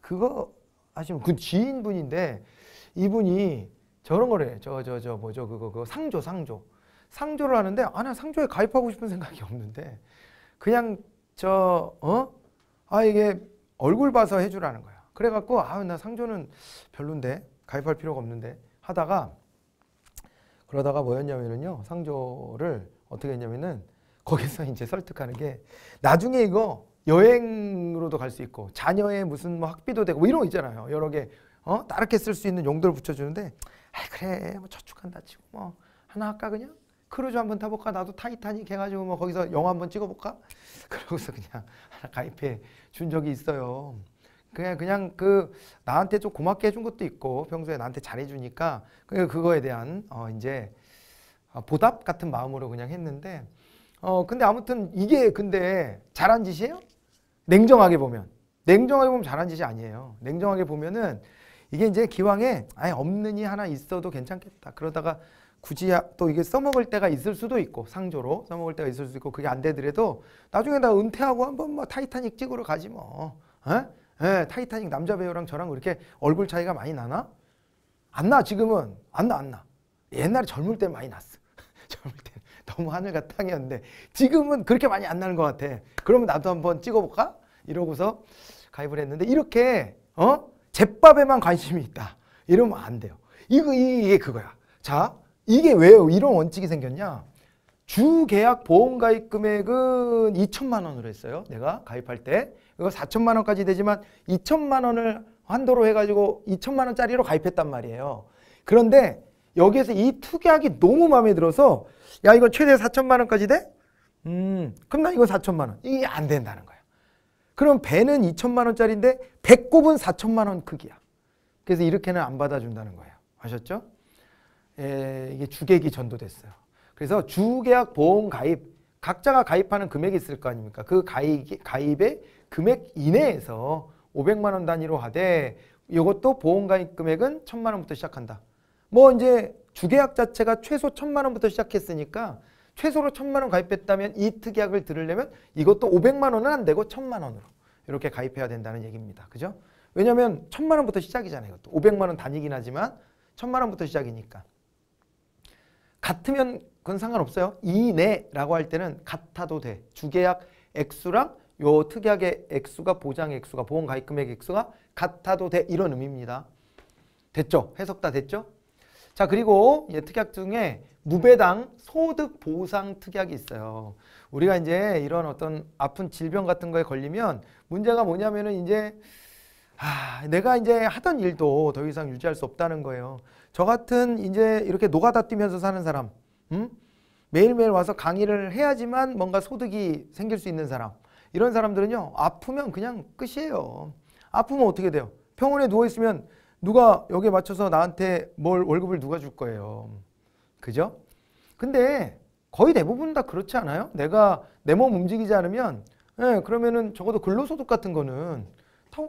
그거 아시면 그 지인분인데 이분이 저런 거래. 저 저 저 뭐죠 그거 그거 상조 상조. 상조를 하는데 아 나 상조에 가입하고 싶은 생각이 없는데 그냥 저 어? 아 이게 얼굴 봐서 해주라는 거야. 그래갖고 아나 상조는 별론데 가입할 필요가 없는데 하다가 그러다가 뭐였냐면요 상조를 어떻게 했냐면은 거기서 이제 설득하는 게 나중에 이거 여행으로도 갈 수 있고 자녀의 무슨 뭐 학비도 되고 뭐 이런 거 있잖아요 여러 개 어? 따르게 쓸 수 있는 용도를 붙여주는데 아 그래 뭐 저축한다 치고 뭐 하나 할까 그냥 크루즈 한번 타볼까 나도 타이타닉 해가지고 뭐 거기서 영화 한번 찍어볼까 그러고서 그냥 하나 가입해 준 적이 있어요. 그냥 그냥 그 나한테 좀 고맙게 해준 것도 있고 평소에 나한테 잘해주니까 그 그거에 대한 어 이제 어, 보답 같은 마음으로 그냥 했는데 어 근데 아무튼 이게 근데 잘한 짓이에요? 냉정하게 보면 냉정하게 보면 잘한 짓이 아니에요. 냉정하게 보면은 이게 이제 기왕에 아예 없는 이 하나 있어도 괜찮겠다. 그러다가 굳이 또 이게 써먹을 때가 있을 수도 있고 상조로 써먹을 때가 있을 수도 있고 그게 안 되더라도 나중에 나 은퇴하고 한번 뭐 타이타닉 찍으러 가지 뭐 에? 어? 에, 예, 타이타닉 남자 배우랑 저랑 그렇게 얼굴 차이가 많이 나나? 안 나 지금은 안 나 안 나. 옛날에 젊을 때 많이 났어. 젊을 때 너무 하늘과 땅이었는데 지금은 그렇게 많이 안 나는 것 같아. 그러면 나도 한번 찍어볼까? 이러고서 가입을 했는데 이렇게 어? 제밥에만 관심이 있다. 이러면 안 돼요. 이거 이게 그거야. 자 이게 왜 이런 원칙이 생겼냐? 주계약 보험가입 금액은 2천만 원으로 했어요. 내가 가입할 때. 이거 4천만 원까지 되지만 2천만 원을 한도로 해가지고 2천만 원짜리로 가입했단 말이에요. 그런데 여기에서 이 특약이 너무 마음에 들어서 야 이거 최대 4천만 원까지 돼? 음 그럼 나 이거 4천만 원. 이게 안 된다는 거야. 그럼 배는 2천만 원짜리인데 배꼽은 4천만 원 크기야. 그래서 이렇게는 안 받아준다는 거예요. 아셨죠? 에, 이게 주객이 전도됐어요. 그래서 주계약 보험 가입 각자가 가입하는 금액이 있을 거 아닙니까? 그 가입, 가입의 금액 이내에서 500만 원 단위로 하되 이것도 보험 가입 금액은 1000만 원부터 시작한다. 뭐 이제 주계약 자체가 최소 1000만 원부터 시작했으니까 최소로 1000만 원 가입했다면 이 특약을 들으려면 이것도 500만 원은 안 되고 1000만 원으로 이렇게 가입해야 된다는 얘기입니다. 그죠? 왜냐면 하 1000만 원부터 시작이잖아요. 이것도 500만 원 단위긴 하지만 1000만 원부터 시작이니까. 같으면 그건 상관없어요. 이내라고 네 할 때는 같아도 돼. 주계약 액수랑 요 특약의 액수가 보장 액수가 보험 가입 금액 액수가 같아도 돼 이런 의미입니다. 됐죠? 해석 다 됐죠? 자 그리고 예, 특약 중에 무배당 소득 보상 특약이 있어요. 우리가 이제 이런 어떤 아픈 질병 같은 거에 걸리면 문제가 뭐냐면은 이제 아, 내가 이제 하던 일도 더 이상 유지할 수 없다는 거예요. 저 같은 이제 이렇게 노가다 뛰면서 사는 사람, 음? 매일매일 와서 강의를 해야지만 뭔가 소득이 생길 수 있는 사람, 이런 사람들은요, 아프면 그냥 끝이에요. 아프면 어떻게 돼요? 병원에 누워있으면 누가 여기에 맞춰서 나한테 뭘 월급을 누가 줄 거예요. 그죠? 근데 거의 대부분 다 그렇지 않아요? 내가 내 몸 움직이지 않으면 예, 그러면은 적어도 근로소득 같은 거는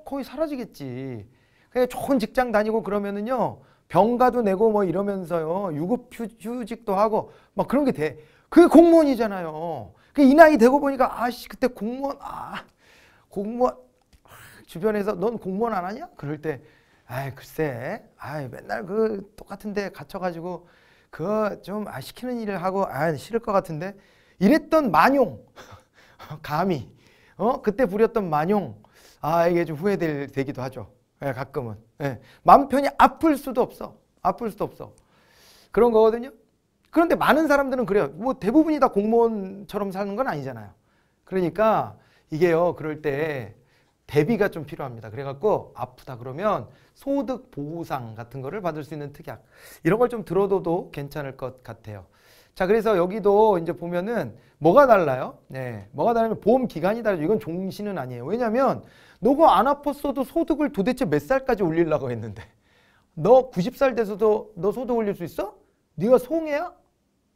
거의 사라지겠지. 그냥 좋은 직장 다니고 그러면은요. 병가도 내고 뭐 이러면서요. 유급 휴직도 하고 막 그런 게 돼. 그게 공무원이잖아요. 그 이 나이 되고 보니까 아씨 그때 공무원 아 공무원 아, 주변에서 넌 공무원 안 하냐? 그럴 때 아이 글쎄 아이 맨날 그 똑같은데 갇혀가지고 그 좀 아, 시키는 일을 하고 아 싫을 것 같은데 이랬던 만용 감히 어 그때 부렸던 만용 아 이게 좀 후회되기도 될 하죠 예, 가끔은 예. 마음 편히 아플 수도 없어. 아플 수도 없어. 그런 거거든요. 그런데 많은 사람들은 그래요. 뭐 대부분이 다 공무원처럼 사는 건 아니잖아요. 그러니까 이게요. 그럴 때 대비가 좀 필요합니다. 그래갖고 아프다 그러면 소득 보상 같은 거를 받을 수 있는 특약 이런 걸 좀 들어둬도 괜찮을 것 같아요. 자 그래서 여기도 이제 보면은 뭐가 달라요? 네, 뭐가 달라면 보험 기간이 다르죠. 이건 종신은 아니에요. 왜냐하면 너가 안 아팠어도 소득을 도대체 몇 살까지 올리려고 했는데 너 90살 돼서도 너 소득 올릴 수 있어? 네가 송해야?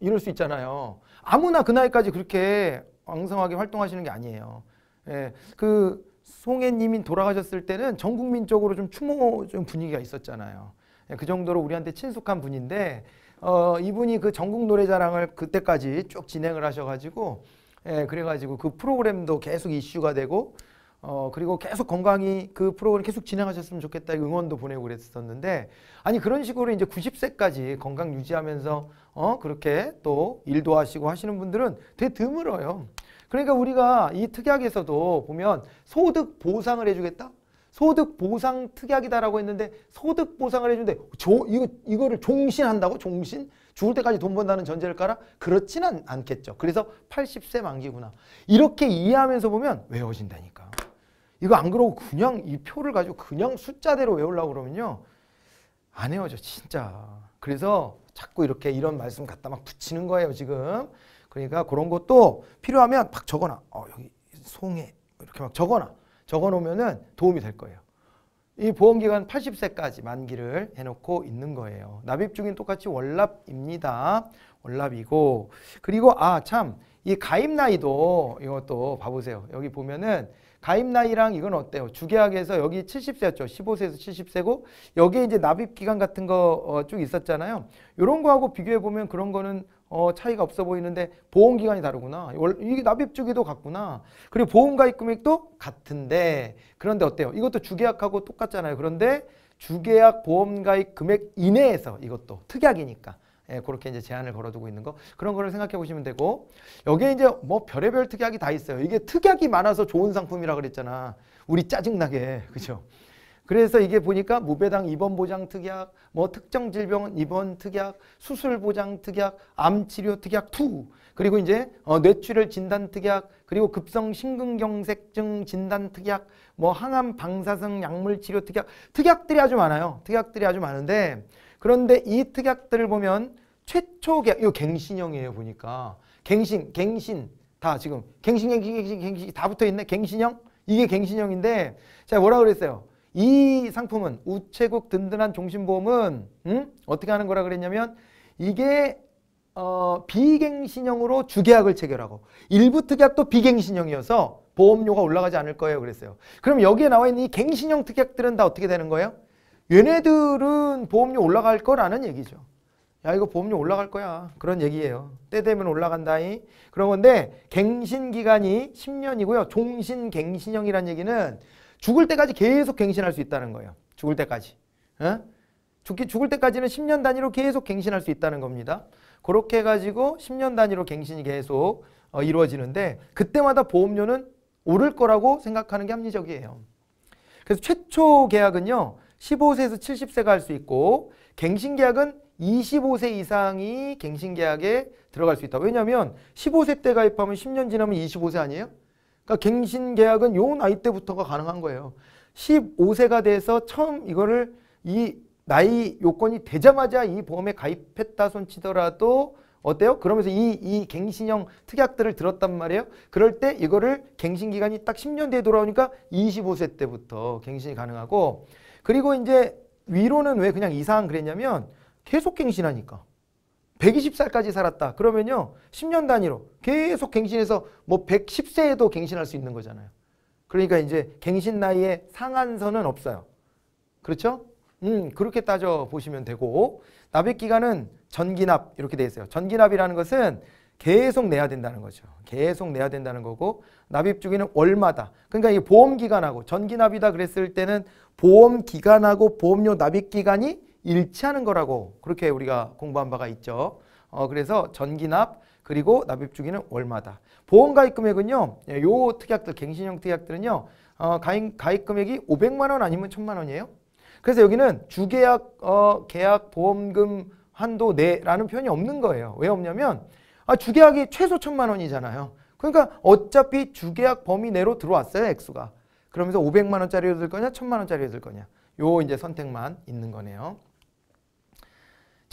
이럴 수 있잖아요. 아무나 그 나이까지 그렇게 왕성하게 활동하시는 게 아니에요. 예, 그 송해님이 돌아가셨을 때는 전 국민적으로 좀 추모 좀 분위기가 있었잖아요. 예, 그 정도로 우리한테 친숙한 분인데 어, 이분이 그 전국 노래자랑을 그때까지 쭉 진행을 하셔가지고 예, 그래가지고 그 프로그램도 계속 이슈가 되고 어, 그리고 계속 건강히 그 프로그램 계속 진행하셨으면 좋겠다 응원도 보내고 그랬었는데 아니 그런 식으로 이제 90세까지 건강 유지하면서 어, 그렇게 또 일도 하시고 하시는 분들은 되게 드물어요. 그러니까 우리가 이 특약에서도 보면 소득 보상을 해주겠다. 소득 보상 특약이다라고 했는데 소득 보상을 해준는데 조, 이거, 이거를 종신한다고 종신? 죽을 때까지 돈 번다는 전제를 깔아? 그렇지는 않겠죠. 그래서 80세 만기구나. 이렇게 이해하면서 보면 외워진다니까. 이거 안 그러고 그냥 이 표를 가지고 그냥 숫자대로 외우려고 그러면요. 안 외워져 진짜. 그래서 자꾸 이렇게 이런 말씀 갖다 막 붙이는 거예요 지금. 그러니까 그런 것도 필요하면 막 적어놔. 어, 여기 송해 뭐 이렇게 막 적어놔. 적어놓으면 도움이 될 거예요. 이 보험기간 80세까지 만기를 해놓고 있는 거예요. 납입 중인 똑같이 월납입니다. 월납이고 그리고 아 참 이 가입 나이도 이것도 봐보세요. 여기 보면은 가입 나이랑 이건 어때요? 주계약에서 여기 70세였죠. 15세에서 70세고 여기에 이제 납입 기간 같은 거쭉 어 있었잖아요. 이런 거하고 비교해 보면 그런 거는 어, 차이가 없어 보이는데 보험 기간이 다르구나. 이게 납입 주기도 같구나. 그리고 보험 가입 금액도 같은데 그런데 어때요? 이것도 주계약하고 똑같잖아요. 그런데 주계약 보험 가입 금액 이내에서 이것도 특약이니까 예, 그렇게 이제 제한을 걸어두고 있는 거 그런 거를 생각해 보시면 되고 여기에 이제 뭐 별의별 특약이 다 있어요. 이게 특약이 많아서 좋은 상품이라 그랬잖아. 우리 짜증나게 그죠? 그래서 이게 보니까 무배당 입원 보장 특약, 뭐 특정 질병 입원 특약, 수술 보장 특약, 암 치료 특약 투 그리고 이제 어, 뇌출혈 진단 특약, 그리고 급성 심근경색증 진단 특약, 뭐 항암 방사성 약물 치료 특약, 특약들이 아주 많아요. 특약들이 아주 많은데 그런데 이 특약들을 보면 최초 계약, 이거 갱신형이에요 보니까. 갱신, 갱신 다 지금 갱신, 갱신, 갱신, 갱신 다 붙어있네. 갱신형? 이게 갱신형인데 제가 뭐라 그랬어요. 이 상품은 우체국 든든한 종신보험은 음? 어떻게 하는 거라 그랬냐면 이게 어, 비갱신형으로 주계약을 체결하고 일부 특약도 비갱신형이어서 보험료가 올라가지 않을 거예요 그랬어요. 그럼 여기에 나와 있는 이 갱신형 특약들은 다 어떻게 되는 거예요? 얘네들은 보험료 올라갈 거라는 얘기죠. 야 이거 보험료 올라갈 거야. 그런 얘기예요. 때 되면 올라간다이. 그런 건데 갱신기간이 10년이고요. 종신갱신형이란 얘기는 죽을 때까지 계속 갱신할 수 있다는 거예요. 죽을 때까지. 어? 죽기, 죽을 때까지는 10년 단위로 계속 갱신할 수 있다는 겁니다. 그렇게 해가지고 10년 단위로 갱신이 계속 어, 이루어지는데 그때마다 보험료는 오를 거라고 생각하는 게 합리적이에요. 그래서 최초 계약은요. 15세에서 70세가 할 수 있고 갱신계약은 25세 이상이 갱신계약에 들어갈 수 있다. 왜냐하면 15세 때 가입하면 10년 지나면 25세 아니에요? 그러니까 갱신계약은 요 나이 때부터가 가능한 거예요. 15세가 돼서 처음 이거를 이 나이 요건이 되자마자 이 보험에 가입했다 손치더라도 어때요? 그러면서 이, 이 갱신형 특약들을 들었단 말이에요. 그럴 때 이거를 갱신기간이 딱 10년 뒤에 돌아오니까 25세 때부터 갱신이 가능하고 그리고 이제 위로는 왜 그냥 이상 그랬냐면 계속 갱신하니까. 120살까지 살았다. 그러면요. 10년 단위로 계속 갱신해서 뭐 110세에도 갱신할 수 있는 거잖아요. 그러니까 이제 갱신 나이에 상한선은 없어요. 그렇죠? 음, 그렇게 따져 보시면 되고 납입 기간은 전기납 이렇게 돼 있어요. 전기납이라는 것은 계속 내야 된다는 거죠. 계속 내야 된다는 거고 납입 주기는 월마다. 그러니까 이 보험 기간하고 전기 납이다 그랬을 때는 보험 기간하고 보험료 납입 기간이 일치하는 거라고 그렇게 우리가 공부한 바가 있죠. 어 그래서 전기납 그리고 납입 주기는 월마다. 보험 가입 금액은요. 예, 요 특약들 갱신형 특약들은요. 어 가입, 가입 금액이 500만 원 아니면 1000만 원이에요. 그래서 여기는 주계약 어 계약 보험금 한도 내라는 네 표현이 없는 거예요. 왜 없냐면 아, 주계약이 최소 천만 원이잖아요. 그러니까 어차피 주계약 범위 내로 들어왔어요, 액수가. 그러면서 500만 원짜리로 들 거냐, 천만 원짜리로 들 거냐. 요 이제 선택만 있는 거네요.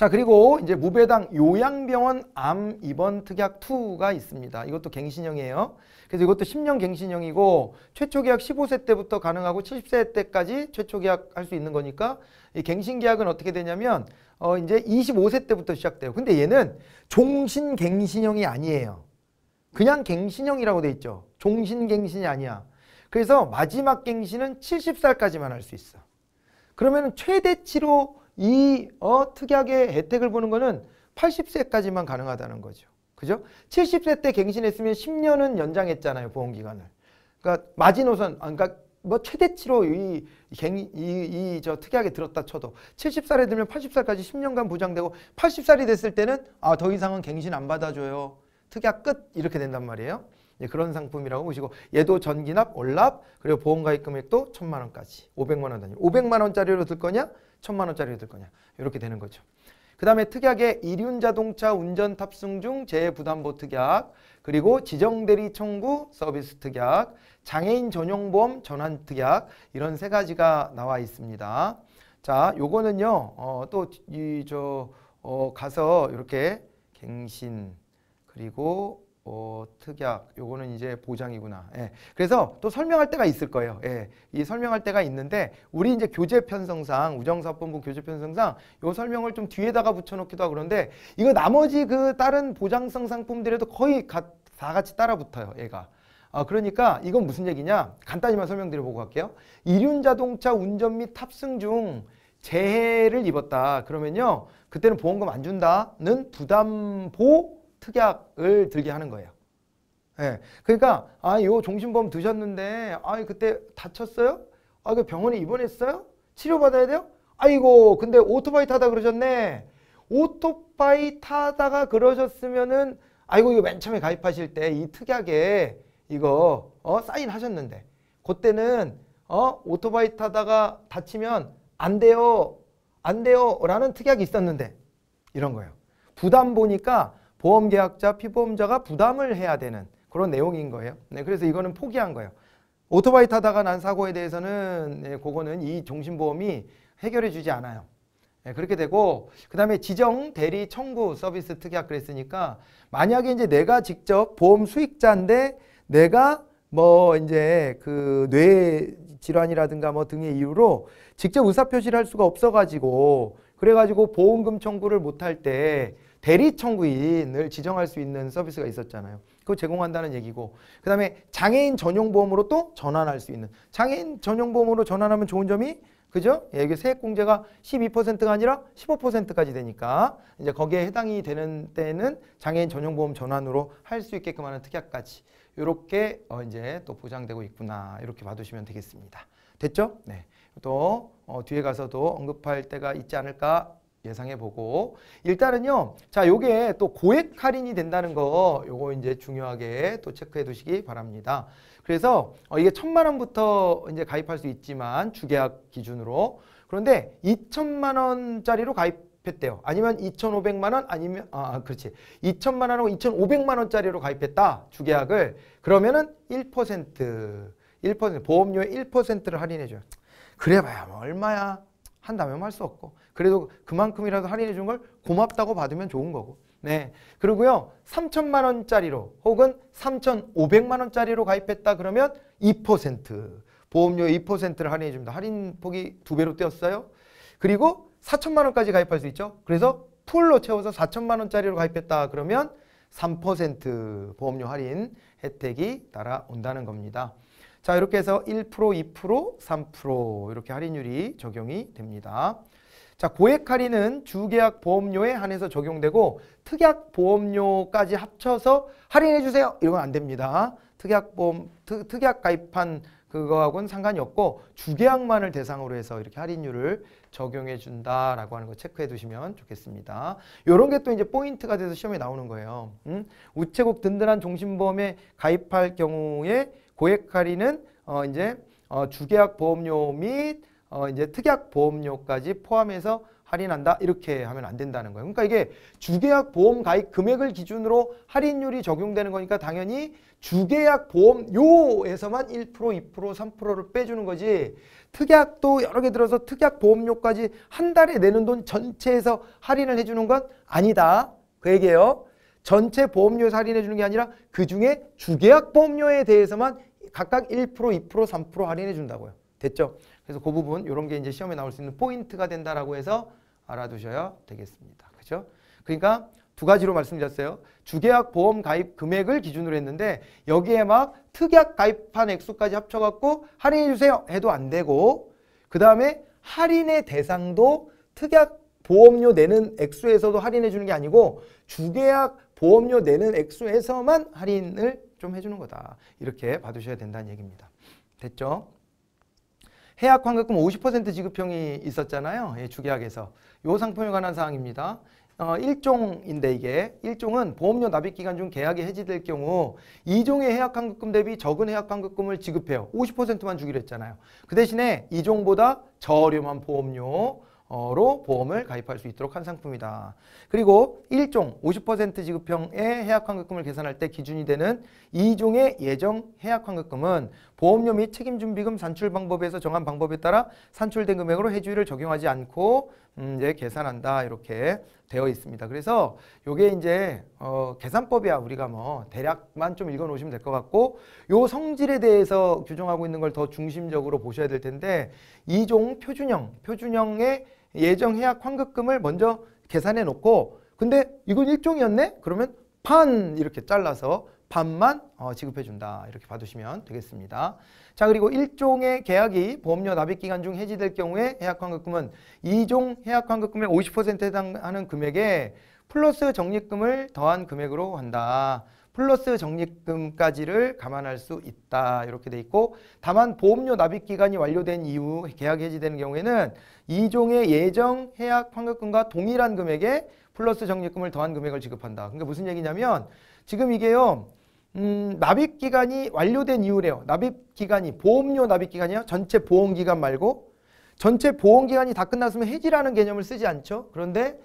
자 그리고 이제 무배당 요양병원 암 입원 특약 2가 있습니다. 이것도 갱신형이에요. 그래서 이것도 10년 갱신형이고 최초 계약 15세 때부터 가능하고 70세 때까지 최초 계약할 수 있는 거니까 이 갱신 계약은 어떻게 되냐면 어 이제 25세 때부터 시작돼요. 근데 얘는 종신 갱신형이 아니에요. 그냥 갱신형이라고 돼 있죠. 종신 갱신이 아니야. 그래서 마지막 갱신은 70살까지만 할 수 있어. 그러면 최대치로 이 어, 특약의 혜택을 보는 거는 80세까지만 가능하다는 거죠. 그죠? 70세 때 갱신했으면 10년은 연장했잖아요. 보험기간을. 그러니까 마지노선, 아, 그러니까 뭐 최대치로 이, 갱, 이, 이, 저 특약에 들었다 쳐도 70살에 들면 80살까지 10년간 보장되고 80살이 됐을 때는 아, 더 이상은 갱신 안 받아줘요. 특약 끝! 이렇게 된단 말이에요. 예, 그런 상품이라고 보시고 얘도 전기납, 올납, 그리고 보험가입 금액도 1 0 0 0만 원까지 5 0 0만원 단위. 5 0 0만 원짜리로 들 거냐? 천만 원짜리가 될 거냐. 이렇게 되는 거죠. 그 다음에 특약에 이륜자동차 운전 탑승 중 재부담보 특약, 그리고 지정대리 청구 서비스 특약, 장애인 전용보험 전환 특약 이런 세 가지가 나와 있습니다. 자, 요거는요. 어, 또 이 저 어, 가서 이렇게 갱신 그리고 어, 특약 요거는 이제 보장이구나. 예. 그래서 또 설명할 때가 있을 거예요. 예. 이 설명할 때가 있는데 우리 이제 교재 편성상 우정사업본부 교재 편성상 요 설명을 좀 뒤에다가 붙여놓기도 하고 그런데 이거 나머지 그 다른 보장성 상품들에도 거의 가, 다 같이 따라 붙어요. 얘가. 아, 그러니까 이건 무슨 얘기냐? 간단히만 설명드려보고 갈게요. 이륜 자동차 운전 및 탑승 중 재해를 입었다. 그러면요. 그때는 보험금 안 준다는 부담보 특약을 들게 하는 거예요. 예. 그러니까 아, 요 종신보험 드셨는데 아, 그때 다쳤어요? 아, 그 병원에 입원했어요? 치료 받아야 돼요? 아이고, 근데 오토바이 타다 그러셨네. 오토바이 타다가 그러셨으면은 아이고 이거 맨 처음에 가입하실 때 이 특약에 이거 어, 사인하셨는데 그때는 어, 오토바이 타다가 다치면 안 돼요. 안 돼요. 라는 특약이 있었는데 이런 거예요. 부담 보니까 보험계약자, 피보험자가 부담을 해야 되는 그런 내용인 거예요. 네, 그래서 이거는 포기한 거예요. 오토바이 타다가 난 사고에 대해서는 예, 그거는 이 종신보험이 해결해 주지 않아요. 예, 그렇게 되고 그 다음에 지정 대리 청구 서비스 특약 그랬으니까 만약에 이제 내가 직접 보험 수익자인데 내가 뭐 이제 그 뇌 질환이라든가 뭐 등의 이유로 직접 의사 표시를 할 수가 없어가지고 그래가지고 보험금 청구를 못 할 때 대리 청구인을 지정할 수 있는 서비스가 있었잖아요. 그거 제공한다는 얘기고 그 다음에 장애인 전용 보험으로 또 전환할 수 있는 장애인 전용 보험으로 전환하면 좋은 점이 그죠? 예, 이게 세액공제가 12%가 아니라 15%까지 되니까 이제 거기에 해당이 되는 때는 장애인 전용 보험 전환으로 할 수 있게끔 하는 특약까지 이렇게 어, 이제 또 보장되고 있구나 이렇게 봐두시면 되겠습니다. 됐죠? 네. 또 어, 뒤에 가서도 언급할 때가 있지 않을까 예상해보고 일단은요 자 요게 또 고액 할인이 된다는 거 요거 이제 중요하게 또 체크해 두시기 바랍니다 그래서 어, 이게 천만 원부터 이제 가입할 수 있지만 주계약 기준으로 그런데 이천만 원짜리로 가입했대요 아니면 이천오백만 원 아니면 아 그렇지 이천만 원하고 이천오백만 원짜리로 가입했다 주계약을 그러면은 일 퍼센트, 일 퍼센트 보험료의 일퍼센트를 할인해줘요 그래봐야 뭐 얼마야 한다면 뭐 할수 없고 그래도 그만큼이라도 할인해 준걸 고맙다고 받으면 좋은 거고. 네. 그리고요. 3천만 원짜리로 혹은 3,500만 원짜리로 가입했다 그러면 2% 보험료 2%를 할인해 줍니다. 할인 폭이 두 배로 뛰었어요 그리고 4천만 원까지 가입할 수 있죠. 그래서 풀로 채워서 4천만 원짜리로 가입했다 그러면 3% 보험료 할인 혜택이 따라온다는 겁니다. 자 이렇게 해서 1%, 2%, 3% 이렇게 할인율이 적용이 됩니다. 자, 고액할인은 주계약 보험료에 한해서 적용되고 특약 보험료까지 합쳐서 할인해 주세요. 이런 건안 됩니다. 특약 보험 특, 특약 가입한 그거하고는 상관이 없고 주계약만을 대상으로 해서 이렇게 할인율을 적용해 준다라고 하는 거 체크해 두시면 좋겠습니다. 요런 게 또 이제 포인트가 돼서 시험에 나오는 거예요. 음? 우체국 든든한 종신보험에 가입할 경우에 고액 할인은 어 이제 어 주계약 보험료 및 어, 이제 특약 보험료까지 포함해서 할인한다 이렇게 하면 안 된다는 거예요. 그러니까 이게 주계약 보험 가입 금액을 기준으로 할인율이 적용되는 거니까 당연히 주계약 보험료에서만 1%, 2%, 3%를 빼주는 거지 특약도 여러 개 들어서 특약 보험료까지 한 달에 내는 돈 전체에서 할인을 해주는 건 아니다. 그 얘기예요. 전체 보험료에서 할인해 주는 게 아니라 그중에 주계약 보험료에 대해서만 각각 1%, 2%, 3% 할인해 준다고요. 됐죠? 그래서 그 부분 이런 게 이제 시험에 나올 수 있는 포인트가 된다라고 해서 알아두셔야 되겠습니다. 그죠? 그러니까 두 가지로 말씀드렸어요. 주계약 보험 가입 금액을 기준으로 했는데 여기에 막 특약 가입한 액수까지 합쳐갖고 할인해 주세요 해도 안 되고 그 다음에 할인의 대상도 특약 보험료 내는 액수에서도 할인해 주는 게 아니고 주계약 보험료 내는 액수에서만 할인을 좀 해주는 거다. 이렇게 봐두셔야 된다는 얘기입니다. 됐죠? 해약 환급금 50% 지급형이 있었잖아요. 예, 주계약에서. 요 상품에 관한 사항입니다. 어, 1종인데 이게 1종은 보험료 납입기간 중 계약이 해지될 경우 2종의 해약환급금 대비 적은 해약환급금을 지급해요. 50%만 주기로 했잖아요. 그 대신에 2종보다 저렴한 보험료 로 보험을 가입할 수 있도록 한 상품이다. 그리고 1종 50% 지급형의 해약환급금을 계산할 때 기준이 되는 2종의 예정 해약환급금은 보험료 및 책임준비금 산출 방법에서 정한 방법에 따라 산출된 금액으로 해주율을 적용하지 않고 음, 이제 계산한다 이렇게 되어 있습니다. 그래서 요게 이제 어, 계산법이야 우리가 뭐 대략만 좀 읽어 놓으시면 될 것 같고 요 성질에 대해서 규정하고 있는 걸 더 중심적으로 보셔야 될 텐데 이종 표준형 표준형의 예정 해약 환급금을 먼저 계산해 놓고 근데 이건 일종이었네? 그러면 반 이렇게 잘라서 반만 어, 지급해 준다. 이렇게 봐두시면 되겠습니다. 자 그리고 일종의 계약이 보험료 납입기간 중 해지될 경우에 해약환급금은 이종 해약환급금의 50%에 해당하는 금액에 플러스 적립금을 더한 금액으로 한다. 플러스 적립금까지를 감안할 수 있다 이렇게 돼 있고 다만 보험료 납입 기간이 완료된 이후 계약 해지되는 경우에는 이종의 예정 해약 환급금과 동일한 금액에 플러스 적립금을 더한 금액을 지급한다. 그러니까 무슨 얘기냐면 지금 이게요. 음, 납입 기간이 완료된 이후래요. 납입 기간이 보험료 납입 기간이요. 전체 보험 기간 말고 전체 보험 기간이 다 끝났으면 해지라는 개념을 쓰지 않죠. 그런데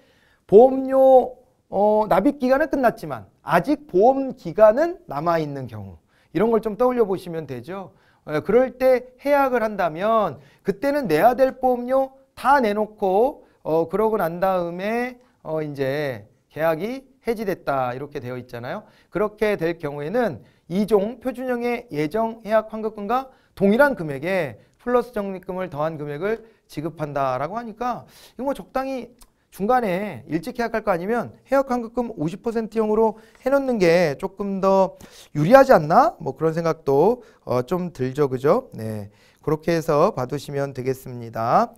보험료 어, 납입 기간은 끝났지만 아직 보험 기간은 남아있는 경우 이런 걸 좀 떠올려 보시면 되죠. 예, 그럴 때 해약을 한다면 그때는 내야 될 보험료 다 내놓고 어, 그러고 난 다음에 어, 이제 계약이 해지됐다 이렇게 되어 있잖아요. 그렇게 될 경우에는 이종 표준형의 예정 해약 환급금과 동일한 금액에 플러스 적립금을 더한 금액을 지급한다라고 하니까 이거 뭐 적당히 중간에 일찍 해약할 거 아니면 해약 환급금 50%형으로 해놓는 게 조금 더 유리하지 않나? 뭐 그런 생각도 어, 좀 들죠. 그죠? 네. 그렇게 해서 봐두시면 되겠습니다.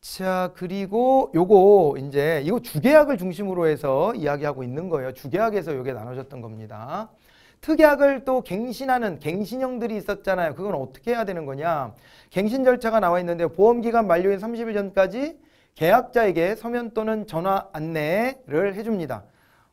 자, 그리고 요거 이제 이거 주계약을 중심으로 해서 이야기하고 있는 거예요. 주계약에서 요게 나눠졌던 겁니다. 특약을 또 갱신하는 갱신형들이 있었잖아요. 그건 어떻게 해야 되는 거냐. 갱신 절차가 나와 있는데 보험기간 만료인 30일 전까지 계약자에게 서면 또는 전화 안내를 해줍니다.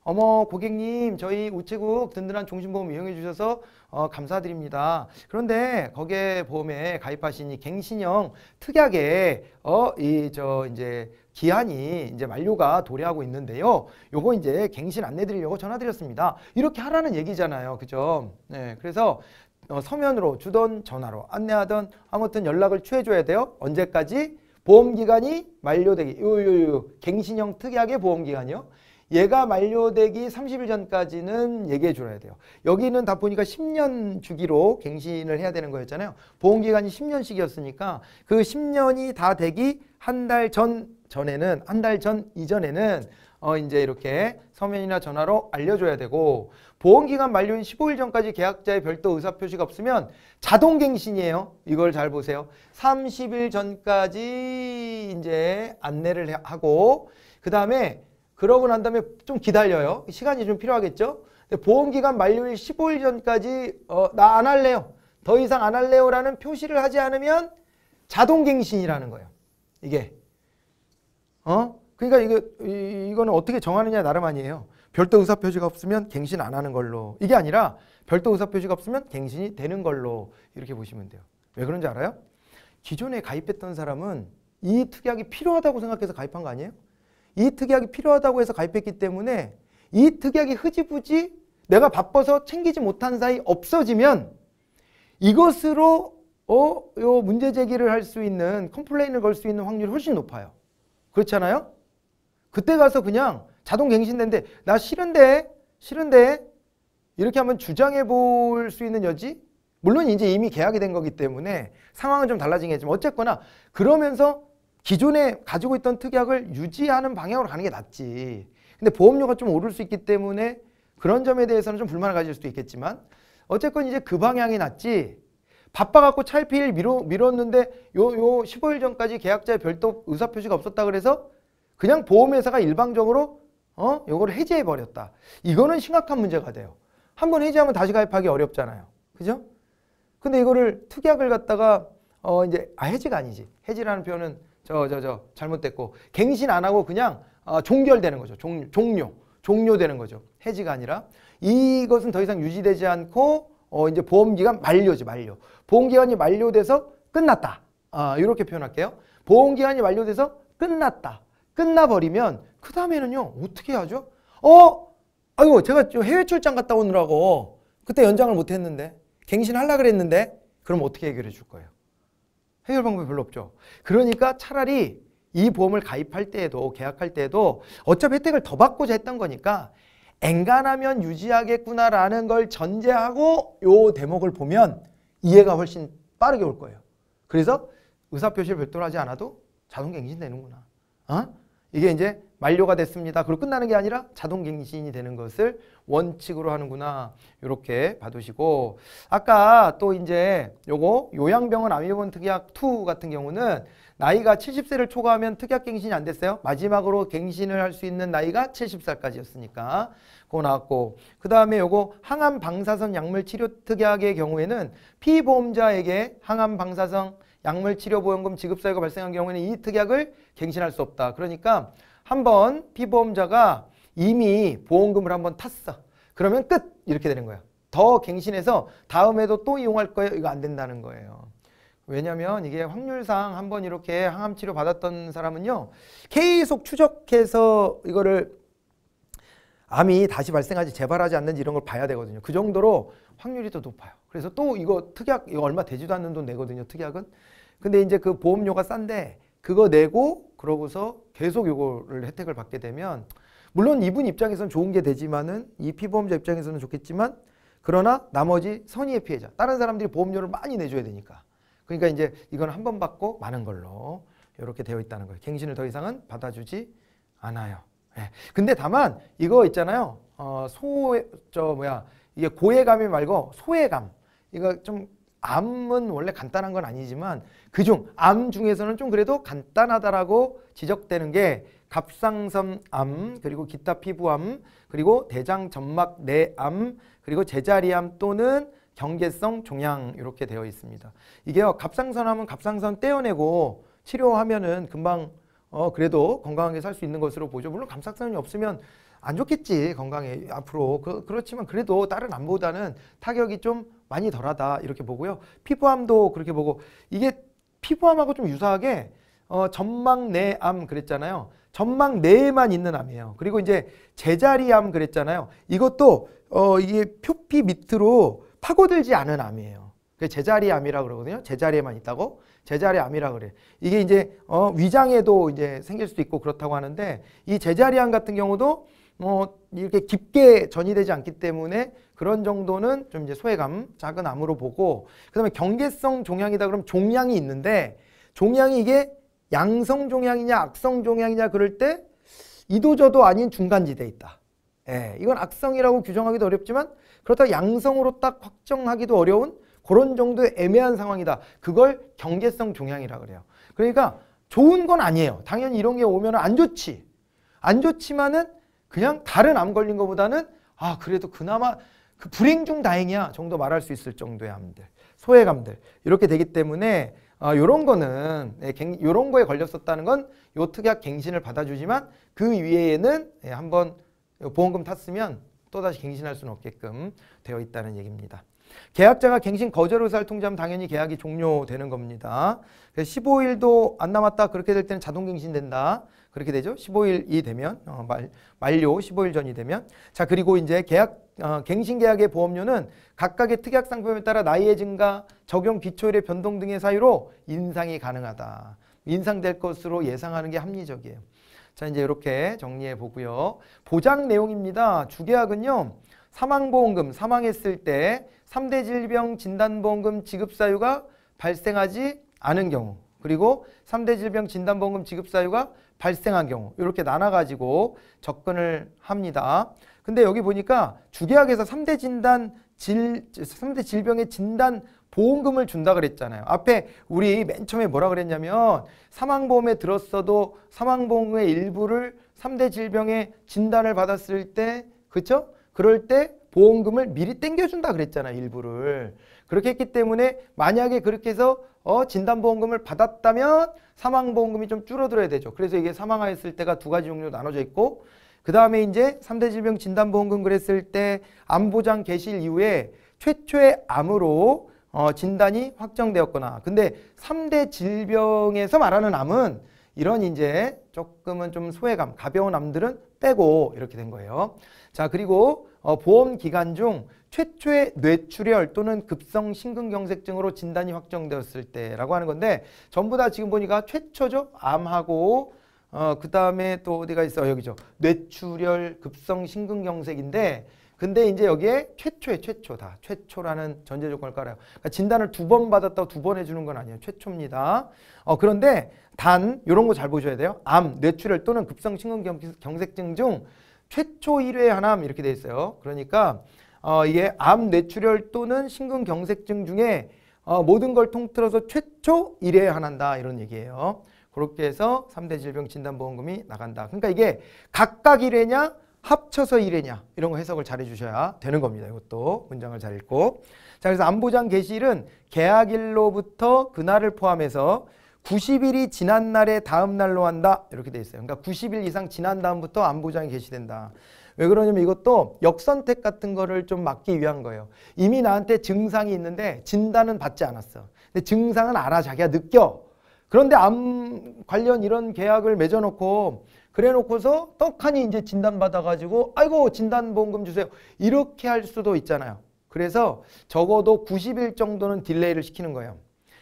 어머 고객님 저희 우체국 든든한 종신보험 이용해 주셔서 어, 감사드립니다. 그런데 거기에 보험에 가입하신 이 갱신형 특약의 어이 저 이제 기한이 이제 만료가 도래하고 있는데요. 요거 이제 갱신 안내 드리려고 전화 드렸습니다. 이렇게 하라는 얘기잖아요. 그죠? 네. 그래서 어, 서면으로 주던 전화로 안내하던 아무튼 연락을 취해 줘야 돼요. 언제까지? 보험기간이 만료되기 요요요 갱신형 특약의 보험기간이요. 얘가 만료되기 30일 전까지는 얘기해 줘야 돼요. 여기는 다 보니까 10년 주기로 갱신을 해야 되는 거였잖아요. 보험기간이 10년씩이었으니까 그 10년이 다 되기 한 달 전 전에는 한 달 전 이전에는 어 이제 이렇게 서면이나 전화로 알려줘야 되고 보험기간 만료인 15일 전까지 계약자의 별도 의사표시가 없으면 자동갱신이에요. 이걸 잘 보세요. 30일 전까지 이제 안내를 하고 그 다음에 그러고 난 다음에 좀 기다려요. 시간이 좀 필요하겠죠. 보험기간 만료일 15일 전까지 어, 나 안 할래요. 더 이상 안 할래요 라는 표시를 하지 않으면 자동갱신이라는 거예요. 이게. 어? 그러니까 이거, 이, 이거는 어떻게 정하느냐 나름 아니에요. 별도 의사 표시가 없으면 갱신 안 하는 걸로 이게 아니라 별도 의사 표시가 없으면 갱신이 되는 걸로 이렇게 보시면 돼요. 왜 그런지 알아요? 기존에 가입했던 사람은 이 특약이 필요하다고 생각해서 가입한 거 아니에요? 이 특약이 필요하다고 해서 가입했기 때문에 이 특약이 흐지부지 내가 바빠서 챙기지 못한 사이 없어지면 이것으로 어, 요 문제 제기를 할 수 있는 컴플레인을 걸 수 있는 확률이 훨씬 높아요. 그렇잖아요? 그때 가서 그냥 자동 갱신된데 나 싫은데 싫은데 이렇게 한번 주장해 볼 수 있는 여지? 물론 이제 이미 계약이 된 거기 때문에 상황은 좀 달라지겠지만 어쨌거나 그러면서 기존에 가지고 있던 특약을 유지하는 방향으로 가는 게 낫지. 근데 보험료가 좀 오를 수 있기 때문에 그런 점에 대해서는 좀 불만을 가질 수도 있겠지만 어쨌건 이제 그 방향이 낫지. 바빠갖고 찰일피일 미뤄, 미뤘는데 요, 요 15일 전까지 계약자의 별도 의사표시가 없었다 그래서 그냥 보험회사가 일방적으로 어? 요를 해제해 버렸다. 이거는 심각한 문제가 돼요. 한 번 해제하면 다시 가입하기 어렵잖아요. 그죠? 근데 이거를 특약을 갖다가 어 이제 아 해지가 아니지. 해지라는 표현은 저저저 잘못됐고 갱신 안 하고 그냥 어, 종결되는 거죠. 종, 종료. 종료되는 거죠. 해지가 아니라 이것은 더 이상 유지되지 않고 어 이제 보험 기간 만료지 만료. 보험 기간이 만료돼서 끝났다. 아, 이렇게 표현할게요. 보험 기간이 만료돼서 끝났다. 끝나버리면 그 다음에는요. 어떻게 하죠? 어? 아이고 제가 해외 출장 갔다 오느라고 그때 연장을 못했는데 갱신하려 그랬는데 그럼 어떻게 해결해 줄 거예요? 해결 방법이 별로 없죠. 그러니까 차라리 이 보험을 가입할 때에도 계약할 때에도 어차피 혜택을 더 받고자 했던 거니까 앵간하면 유지하겠구나라는 걸 전제하고 요 대목을 보면 이해가 훨씬 빠르게 올 거예요. 그래서 의사표시를 별도로 하지 않아도 자동 갱신되는구나. 어? 이게 이제 만료가 됐습니다. 그리고 끝나는 게 아니라 자동 갱신이 되는 것을 원칙으로 하는구나. 이렇게 봐두시고 아까 또 이제 요거 요양병원 아미본 특약 2 같은 경우는 나이가 70세를 초과하면 특약 갱신이 안 됐어요. 마지막으로 갱신을 할 수 있는 나이가 70살까지였으니까 그거 나왔고 그 다음에 요거 항암 방사선 약물 치료 특약의 경우에는 피보험자에게 항암 방사성 약물 치료 보험금 지급 사유가 발생한 경우에는 이 특약을 갱신할 수 없다. 그러니까 한번 피보험자가 이미 보험금을 한 번 탔어. 그러면 끝! 이렇게 되는 거야. 더 갱신해서 다음에도 또 이용할 거예요. 이거 안 된다는 거예요. 왜냐면 이게 확률상 한 번 이렇게 항암 치료 받았던 사람은요. 계속 추적해서 이거를 암이 다시 발생하지 재발하지 않는지 이런 걸 봐야 되거든요. 그 정도로 확률이 더 높아요. 그래서 또 이거 특약 이거 얼마 되지도 않는 돈 내거든요. 특약은. 근데 이제 그 보험료가 싼데 그거 내고 그러고서 계속 요거를 혜택을 받게 되면 물론 이분 입장에서는 좋은 게 되지만은 이 피보험자 입장에서는 좋겠지만 그러나 나머지 선의의 피해자 다른 사람들이 보험료를 많이 내줘야 되니까 그러니까 이제 이건 한 번 받고 많은 걸로 이렇게 되어 있다는 거예요. 갱신을 더 이상은 받아주지 않아요. 예. 근데 다만 이거 있잖아요. 어, 소, 저 뭐야 이게 고해감이 말고 소해감 이거 좀 암은 원래 간단한 건 아니지만 그중 암 중에서는 좀 그래도 간단하다라고 지적되는 게 갑상선암 그리고 기타 피부암 그리고 대장 점막 내암 그리고 제자리암 또는 경계성 종양 이렇게 되어 있습니다. 이게요 갑상선암은 갑상선 떼어내고 치료하면은 금방 어 그래도 건강하게 살 수 있는 것으로 보죠. 물론 갑상선이 없으면 안 좋겠지 건강에 앞으로 그, 그렇지만 그래도 다른 암보다는 타격이 좀 많이 덜하다 이렇게 보고요. 피부암도 그렇게 보고 이게 피부암하고 좀 유사하게 어, 전망 내암 그랬잖아요. 전망 내에만 있는 암이에요. 그리고 이제 제자리암 그랬잖아요. 이것도 어, 이게 표피 밑으로 파고들지 않은 암이에요. 그 제자리 암이라 그러거든요. 제자리에만 있다고 제자리 암이라 그래. 이게 이제 어, 위장에도 이제 생길 수도 있고 그렇다고 하는데 이 제자리 암 같은 경우도 뭐 이렇게 깊게 전이되지 않기 때문에 그런 정도는 좀 이제 소외감 작은 암으로 보고 그다음에 경계성 종양이다 그럼 종양이 있는데 종양이 이게 양성 종양이냐 악성 종양이냐 그럴 때 이도저도 아닌 중간지대에 있다. 예, 이건 악성이라고 규정하기도 어렵지만 그렇다고 양성으로 딱 확정하기도 어려운 그런 정도의 애매한 상황이다. 그걸 경계성 종양이라 그래요. 그러니까 좋은 건 아니에요. 당연히 이런 게 오면 안 좋지. 안 좋지만은 그냥 다른 암 걸린 것보다는 아 그래도 그나마 그 불행 중 다행이야 정도 말할 수 있을 정도의 암들 소외감들 이렇게 되기 때문에 이런 어, 거는 이런 예, 거에 걸렸었다는 건 요 특약 갱신을 받아주지만 그 위에는 예, 한번 보험금 탔으면 또다시 갱신할 수는 없게끔 되어 있다는 얘기입니다. 계약자가 갱신 거절 의사를 통지하면 당연히 계약이 종료되는 겁니다. 그래서 15일도 안 남았다 그렇게 될 때는 자동 갱신된다. 그렇게 되죠. 15일이 되면 어, 말, 만료 15일 전이 되면 자 그리고 이제 계약 어, 갱신계약의 보험료는 각각의 특약상품에 따라 나이의 증가, 적용 기초일의 변동 등의 사유로 인상이 가능하다. 인상될 것으로 예상하는 게 합리적이에요. 자 이제 이렇게 정리해 보고요. 보장 내용입니다. 주계약은요. 사망보험금 사망했을 때 3대 질병 진단보험금 지급 사유가 발생하지 않은 경우 그리고 3대 질병 진단보험금 지급 사유가 발생한 경우 이렇게 나눠가지고 접근을 합니다. 근데 여기 보니까 주계약에서 3대 진단 질, 3대 질병의 진단 보험금을 준다 그랬잖아요. 앞에 우리 맨 처음에 뭐라 그랬냐면 사망보험에 들었어도 사망보험의 일부를 3대 질병의 진단을 받았을 때그쵸 그럴 때 보험금을 미리 땡겨준다 그랬잖아요. 일부를. 그렇게 했기 때문에 만약에 그렇게 해서 어, 진단보험금을 받았다면 사망보험금이 좀 줄어들어야 되죠. 그래서 이게 사망하였을 때가 두 가지 종류로 나눠져 있고 그 다음에 이제 삼대 질병 진단보험금 그랬을 때 암보장 개시 이후에 최초의 암으로 어, 진단이 확정되었거나 근데 삼대 질병에서 말하는 암은 이런 이제 조금은 좀 소외감 가벼운 암들은 빼고 이렇게 된 거예요. 자 그리고 어, 보험 기간 중 최초의 뇌출혈 또는 급성 심근경색증으로 진단이 확정되었을 때라고 하는 건데 전부 다 지금 보니까 최초죠. 암하고 어, 그 다음에 또 어디가 있어 여기죠. 뇌출혈 급성 심근경색인데 근데 이제 여기에 최초의 최초다. 최초라는 전제 조건을 깔아요. 그러니까 진단을 두 번 받았다고 두 번 해주는 건 아니에요. 최초입니다. 어, 그런데 단 이런 거 잘 보셔야 돼요. 암, 뇌출혈 또는 급성 심근경색증 중 최초 1회 하나 이렇게 돼 있어요. 그러니까 어, 이게 암 뇌출혈 또는 심근경색증 중에 어, 모든 걸 통틀어서 최초 일회에 한한다 이런 얘기예요. 그렇게 해서 삼대 질병 진단보험금이 나간다. 그러니까 이게 각각 일회냐 합쳐서 일회냐 이런 거 해석을 잘 해주셔야 되는 겁니다. 이것도 문장을 잘 읽고 자 그래서 암보장 개시일은 계약일로부터 그날을 포함해서 90일이 지난 날에 다음 날로 한다 이렇게 돼 있어요. 그러니까 90일 이상 지난 다음부터 암보장이 개시된다. 왜 그러냐면 이것도 역선택 같은 거를 좀 막기 위한 거예요. 이미 나한테 증상이 있는데 진단은 받지 않았어. 근데 증상은 알아 자기가 느껴. 그런데 암 관련 이런 계약을 맺어놓고 그래놓고서 떡하니 이제 진단받아가지고 아이고 진단보험금 주세요. 이렇게 할 수도 있잖아요. 그래서 적어도 90일 정도는 딜레이를 시키는 거예요.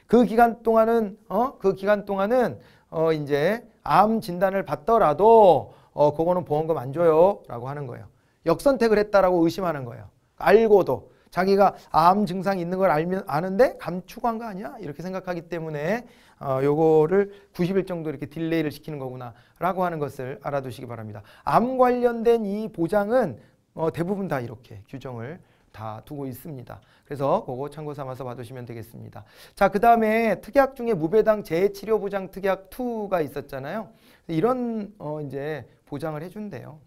그 기간 동안은 어? 그 기간 동안은 어 이제 암 진단을 받더라도 어 그거는 보험금 안 줘요라고 하는 거예요. 역선택을 했다라고 의심하는 거예요. 알고도 자기가 암 증상이 있는 걸 알면 아는데 감추고 한 거 아니야? 이렇게 생각하기 때문에 어, 요거를 90일 정도 이렇게 딜레이를 시키는 거구나라고 하는 것을 알아두시기 바랍니다. 암 관련된 이 보장은 어, 대부분 다 이렇게 규정을 다 두고 있습니다. 그래서 그거 참고 삼아서 봐두시면 되겠습니다. 자, 그 다음에 특약 중에 무배당 재해치료보장 특약 2가 있었잖아요. 이런 어, 이제 보장을 해준대요.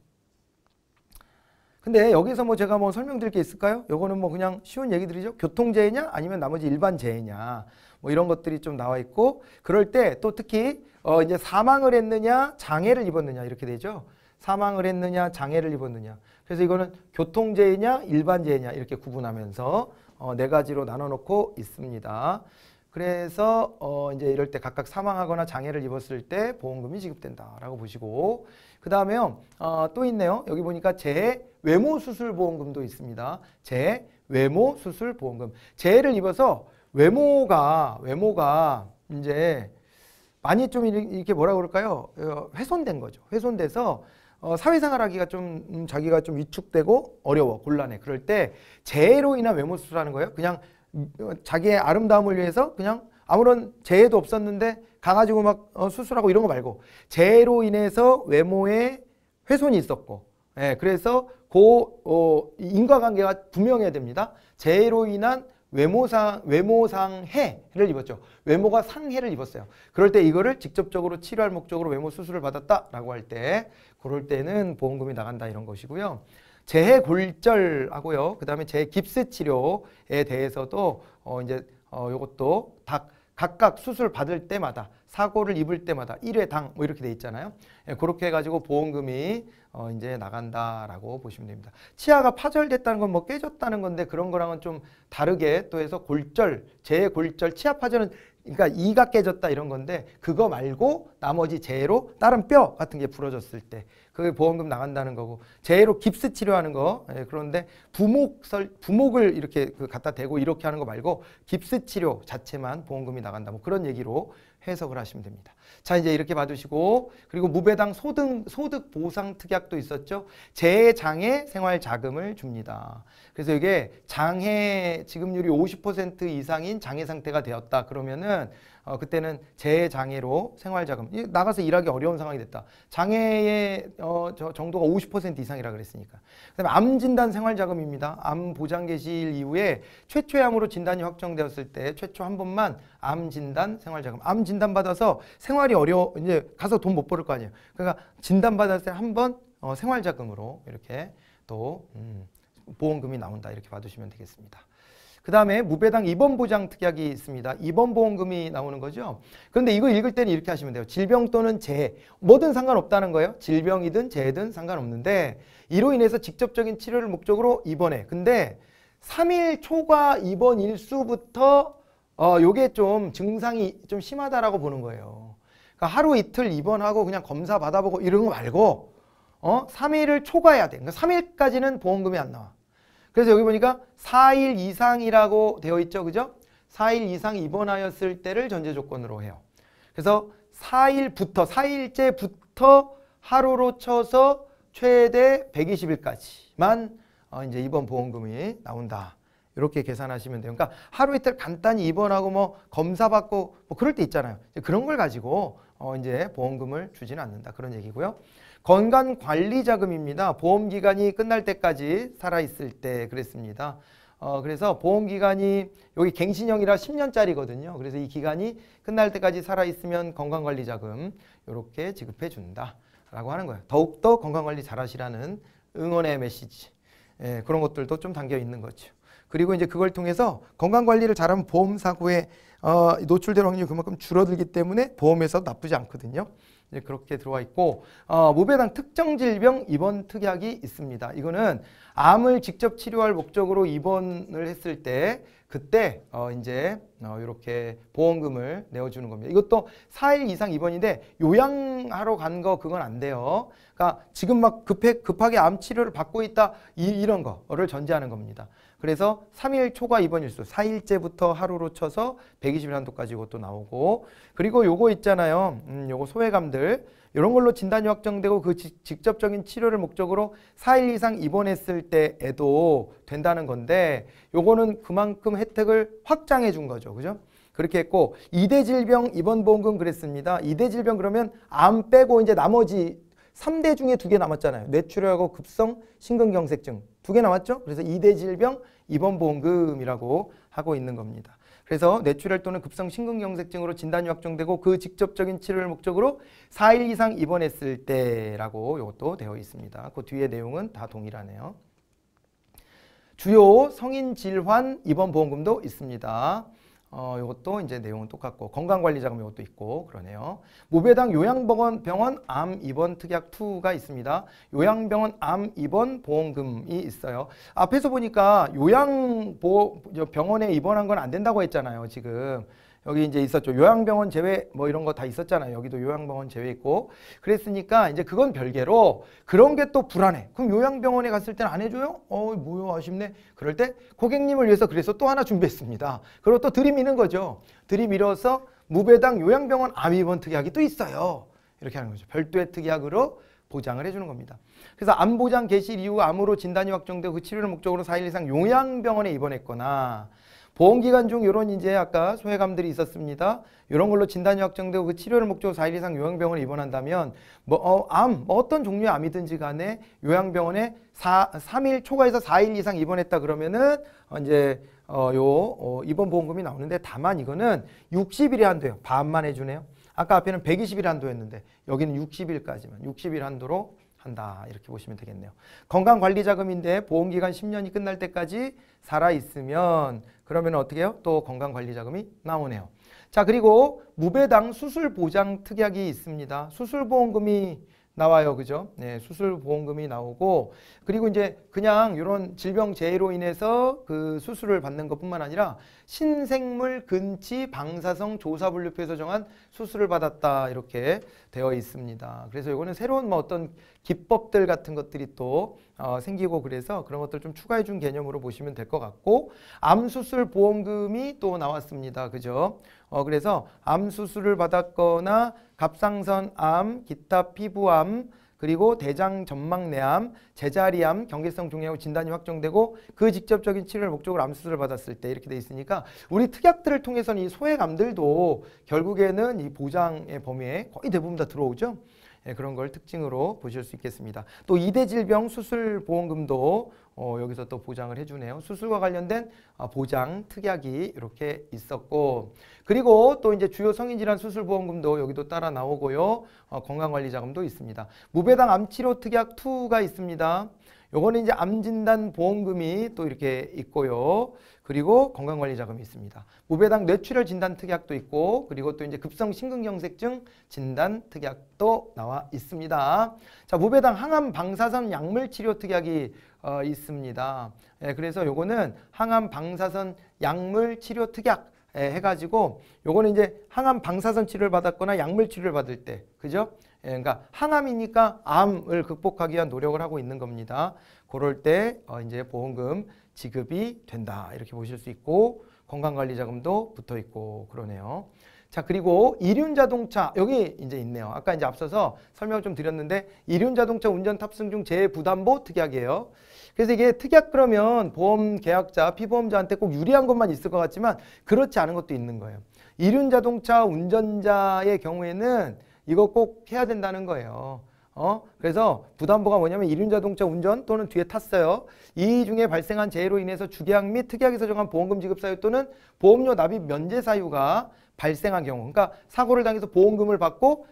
근데 여기서 뭐 제가 뭐 설명드릴 게 있을까요? 요거는 뭐 그냥 쉬운 얘기들이죠. 교통재해냐 아니면 나머지 일반 재해냐 뭐 이런 것들이 좀 나와 있고 그럴 때 또 특히 어 이제 사망을 했느냐 장애를 입었느냐 이렇게 되죠. 사망을 했느냐 장애를 입었느냐 그래서 이거는 교통재해냐 일반재해냐 이렇게 구분하면서 어네 가지로 나눠놓고 있습니다. 그래서 어 이제 이럴 때 각각 사망하거나 장애를 입었을 때 보험금이 지급된다라고 보시고 그 다음에요. 어, 또 있네요. 여기 보니까 재해 외모 수술 보험금도 있습니다. 재해 외모 수술 보험금. 재해를 입어서 외모가 외모가 이제 많이 좀 이렇게 뭐라 그럴까요? 어, 훼손된 거죠. 훼손돼서 어, 사회생활하기가 좀 음, 자기가 좀 위축되고 어려워 곤란해. 그럴 때 재해로 인한 외모 수술하는 거예요. 그냥 음, 어, 자기의 아름다움을 위해서 그냥 아무런 재해도 없었는데 가가지고 막 어, 수술하고 이런 거 말고 재로 인해서 외모에 훼손이 있었고 예, 그래서 고 어, 인과관계가 분명해야 됩니다. 재로 인한 외모상 외모상해를 입었죠. 외모가 상해를 입었어요. 그럴 때 이거를 직접적으로 치료할 목적으로 외모 수술을 받았다라고 할 때 그럴 때는 보험금이 나간다 이런 것이고요. 재해 골절하고요. 그다음에 재깁스 치료에 대해서도 어 이제 어 요것도 닭, 각각 수술 받을 때마다 사고를 입을 때마다 1회당 뭐 이렇게 돼 있잖아요. 예, 그렇게 해가지고 보험금이 어, 이제 나간다라고 보시면 됩니다. 치아가 파절됐다는 건 뭐 깨졌다는 건데 그런 거랑은 좀 다르게 또 해서 골절, 재골절, 치아 파절은 그러니까 이가 깨졌다 이런 건데 그거 말고 나머지 재로 다른 뼈 같은 게 부러졌을 때 그게 보험금 나간다는 거고 제로 깁스 치료하는 거 예, 그런데 부목 설, 부목을 이렇게 그 갖다 대고 이렇게 하는 거 말고 깁스 치료 자체만 보험금이 나간다 뭐 그런 얘기로 해석을 하시면 됩니다. 자 이제 이렇게 봐주시고 그리고 무배당 소득 소득 보상 특약도 있었죠. 재장애 생활 자금을 줍니다. 그래서 이게 장해 지급률이 50% 이상인 장애 상태가 되었다 그러면은 어, 그때는 재장애로 생활자금 나가서 일하기 어려운 상황이 됐다. 장애의 어, 저 정도가 50% 이상이라 그랬으니까. 그다음에 암 진단 생활자금입니다. 암 보장 개시일 이후에 최초의 암으로 진단이 확정되었을 때 최초 한 번만 암 진단 생활자금. 암 진단 받아서 생활이 어려 이제 가서 돈 못 벌을 거 아니에요. 그러니까 진단 받았을 때 한 번 어, 생활자금으로 이렇게 또 음, 보험금이 나온다 이렇게 봐주시면 되겠습니다. 그 다음에 무배당 입원 보장 특약이 있습니다. 입원 보험금이 나오는 거죠. 그런데 이거 읽을 때는 이렇게 하시면 돼요. 질병 또는 재해 뭐든 상관없다는 거예요. 질병이든 재해든 상관없는데 이로 인해서 직접적인 치료를 목적으로 입원해. 근데 3일 초과 입원 일수부터 어 요게 좀 증상이 좀 심하다라고 보는 거예요. 그러니까 하루 이틀 입원하고 그냥 검사 받아보고 이런 거 말고 어 3일을 초과해야 돼. 그러니까 3일까지는 보험금이 안 나와. 그래서 여기 보니까 4일 이상이라고 되어 있죠. 그죠? 4일 이상 입원하였을 때를 전제 조건으로 해요. 그래서 4일부터 4일째부터 하루로 쳐서 최대 120일까지만 어, 이제 입원 보험금이 나온다. 이렇게 계산하시면 돼요. 그러니까 하루 이틀 간단히 입원하고 뭐 검사 받고 뭐 그럴 때 있잖아요. 그런 걸 가지고 어 이제 보험금을 주지는 않는다. 그런 얘기고요. 건강관리자금입니다. 보험기간이 끝날 때까지 살아있을 때 그랬습니다. 어, 그래서 보험기간이 여기 갱신형이라 10년짜리거든요. 그래서 이 기간이 끝날 때까지 살아있으면 건강관리자금 이렇게 지급해 준다. 라고 하는 거예요. 더욱더 건강관리 잘하시라는 응원의 메시지 예, 그런 것들도 좀 담겨 있는 거죠. 그리고 이제 그걸 통해서 건강관리를 잘하면 보험사고에 어, 노출될 확률이 그만큼 줄어들기 때문에 보험에서 나쁘지 않거든요. 이제 그렇게 들어와 있고 어, 무배당 특정 질병 입원 특약이 있습니다. 이거는 암을 직접 치료할 목적으로 입원을 했을 때 그때 어, 이제 어, 이렇게 보험금을 내어주는 겁니다. 이것도 4일 이상 입원인데 요양하러 간 거 그건 안 돼요. 그러니까 지금 막 급해, 급하게 암 치료를 받고 있다 이, 이런 거를 전제하는 겁니다. 그래서 3일 초과 입원 일수 4일째부터 하루로 쳐서 120일 한도까지 이것도 나오고 그리고 요거 있잖아요. 음, 요거 소외감들 이런 걸로 진단이 확정되고 그 지, 직접적인 치료를 목적으로 4일 이상 입원했을 때에도 된다는 건데 요거는 그만큼 혜택을 확장해 준 거죠. 그죠? 그렇게 했고 2대 질병 입원 보험금 그랬습니다. 2대 질병 그러면 암 빼고 이제 나머지 3대 중에 두 개 남았잖아요. 뇌출혈하고 급성 심근경색증 두개 나왔죠? 그래서 2대 질병, 입원 보험금이라고 하고 있는 겁니다. 그래서 뇌출혈 또는 급성 심근경색증으로 진단이 확정되고 그 직접적인 치료를 목적으로 4일 이상 입원했을 때라고 이것도 되어 있습니다. 그 뒤에 내용은 다 동일하네요. 주요 성인 질환 입원 보험금도 있습니다. 어, 이것도 이제 내용은 똑같고 건강관리자금 이것도 있고 그러네요. 모배당 요양병원 병원 암 입원 특약 2가 있습니다. 요양병원 암 입원 보험금이 있어요. 앞에서 보니까 요양보 병원에 입원한 건 안 된다고 했잖아요. 지금 여기 이제 있었죠. 요양병원 제외 뭐 이런 거 다 있었잖아요. 여기도 요양병원 제외 있고. 그랬으니까 이제 그건 별개로 그런 게 또 불안해. 그럼 요양병원에 갔을 때는 안 해줘요? 어, 뭐야, 아쉽네. 그럴 때 고객님을 위해서 그래서 또 하나 준비했습니다. 그리고 또 들이미는 거죠. 들이밀어서 무배당 요양병원 암입원 특약이 또 있어요. 이렇게 하는 거죠. 별도의 특약으로 보장을 해주는 겁니다. 그래서 암보장 개시 이후 암으로 진단이 확정되고 그 치료를 목적으로 4일 이상 요양병원에 입원했거나 보험기간 중 이런 이제 아까 소외감들이 있었습니다. 이런 걸로 진단이 확정되고 그 치료를 목적으로 4일 이상 요양병원에 입원한다면 뭐 어, 암, 뭐 어떤 종류의 암이든지 간에 요양병원에 4, 3일 초과해서 4일 이상 입원했다 그러면은 어, 이제 어, 요 어, 입원 보험금이 나오는데 다만 이거는 60일이 한도예요. 반만 해주네요. 아까 앞에는 120일 한도였는데 여기는 60일까지만 60일 한도로 한다 이렇게 보시면 되겠네요. 건강관리자금인데 보험기간 10년이 끝날 때까지 살아있으면 그러면 어떻게 해요? 또 건강관리자금이 나오네요. 자 그리고 무배당 수술보장 특약이 있습니다. 수술보험금이 나와요. 그죠? 네, 수술보험금이 나오고 그리고 이제 그냥 이런 질병 재해로 인해서 그 수술을 받는 것뿐만 아니라 신생물 근치 방사성 조사 분류표에서 정한 수술을 받았다 이렇게 되어 있습니다. 그래서 이거는 새로운 뭐 어떤 기법들 같은 것들이 또 어, 생기고 그래서 그런 것들 좀 추가해 준 개념으로 보시면 될 것 같고 암 수술 보험금이 또 나왔습니다. 그죠? 어, 그래서 암 수술을 받았거나 갑상선 암, 기타 피부암, 그리고 대장 점막내암, 제자리암, 경계성 종양으 진단이 확정되고 그 직접적인 치료를 목적으로 암 수술을 받았을 때 이렇게 돼 있으니까 우리 특약들을 통해서는 이 소액암들도 결국에는 이 보장의 범위에 거의 대부분 다 들어오죠. 예, 그런 걸 특징으로 보실 수 있겠습니다. 또 이대 질병 수술 보험금도 어, 여기서 또 보장을 해주네요. 수술과 관련된 아, 보장 특약이 이렇게 있었고 그리고 또 이제 주요 성인질환 수술보험금도 여기도 따라 나오고요. 어, 건강관리자금도 있습니다. 무배당 암치료 특약 2가 있습니다. 요거는 이제 암진단 보험금이 또 이렇게 있고요. 그리고 건강관리자금이 있습니다. 무배당 뇌출혈 진단 특약도 있고 그리고 또 이제 급성 심근경색증 진단 특약도 나와 있습니다. 자, 무배당 항암 방사선 약물 치료 특약이 어, 있습니다. 예, 그래서 요거는 항암 방사선 약물 치료 특약 예, 해가지고 요거는 이제 항암 방사선 치료를 받았거나 약물 치료를 받을 때 그죠? 예, 그러니까 항암이니까 암을 극복하기 위한 노력을 하고 있는 겁니다. 그럴 때 어, 이제 보험금 지급이 된다 이렇게 보실 수 있고 건강관리자금도 붙어 있고 그러네요. 자 그리고 이륜자동차 여기 이제 있네요. 아까 이제 앞서서 설명 을좀 드렸는데 이륜자동차 운전 탑승 중 재부담보 특약이에요. 그래서 이게 특약 그러면 보험 계약자, 피보험자한테 꼭 유리한 것만 있을 것 같지만 그렇지 않은 것도 있는 거예요. 이륜자동차 운전자의 경우에는 이거 꼭 해야 된다는 거예요. 어? 그래서 부담보가 뭐냐면 일륜 자동차 운전 또는 뒤에 탔어요. 이 중에 발생한 재해로 인해서 주계약 및특약에서정한 보험금 지급 사유 또는 보험료 납입 면제 사유가 발생한 경우. 그러니까 사고를 당해서 보험금을 받고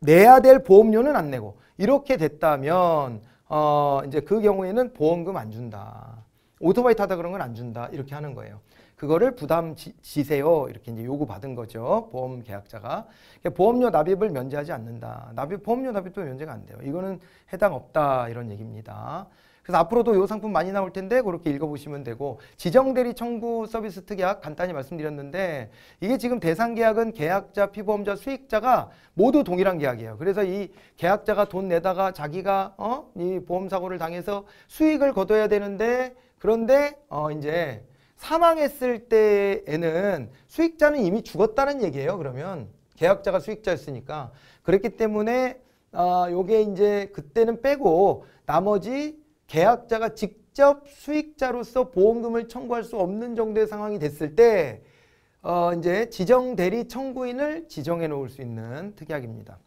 내야 될 보험료는 안 내고 이렇게 됐다면 어 이제 그 경우에는 보험금 안 준다. 오토바이 타다 그런 건 안 준다. 이렇게 하는 거예요. 그거를 부담 지, 세요 이렇게 이제 요구받은 거죠. 보험 계약자가. 그러니까 보험료 납입을 면제하지 않는다. 납입, 보험료 납입도 면제가 안 돼요. 이거는 해당 없다. 이런 얘기입니다. 그래서 앞으로도 요 상품 많이 나올 텐데 그렇게 읽어보시면 되고 지정대리 청구 서비스 특약 간단히 말씀드렸는데 이게 지금 대상 계약은 계약자, 피보험자, 수익자가 모두 동일한 계약이에요. 그래서 이 계약자가 돈 내다가 자기가 어? 이 보험사고를 당해서 수익을 거둬야 되는데 그런데 어 이제 사망했을 때에는 수익자는 이미 죽었다는 얘기예요. 그러면 계약자가 수익자였으니까 그렇기 때문에 아, 요게 이제 그때는 빼고 나머지 계약자가 직접 수익자로서 보험금을 청구할 수 없는 정도의 상황이 됐을 때 어, 이제 지정 대리 청구인을 지정해 놓을 수 있는 특약입니다.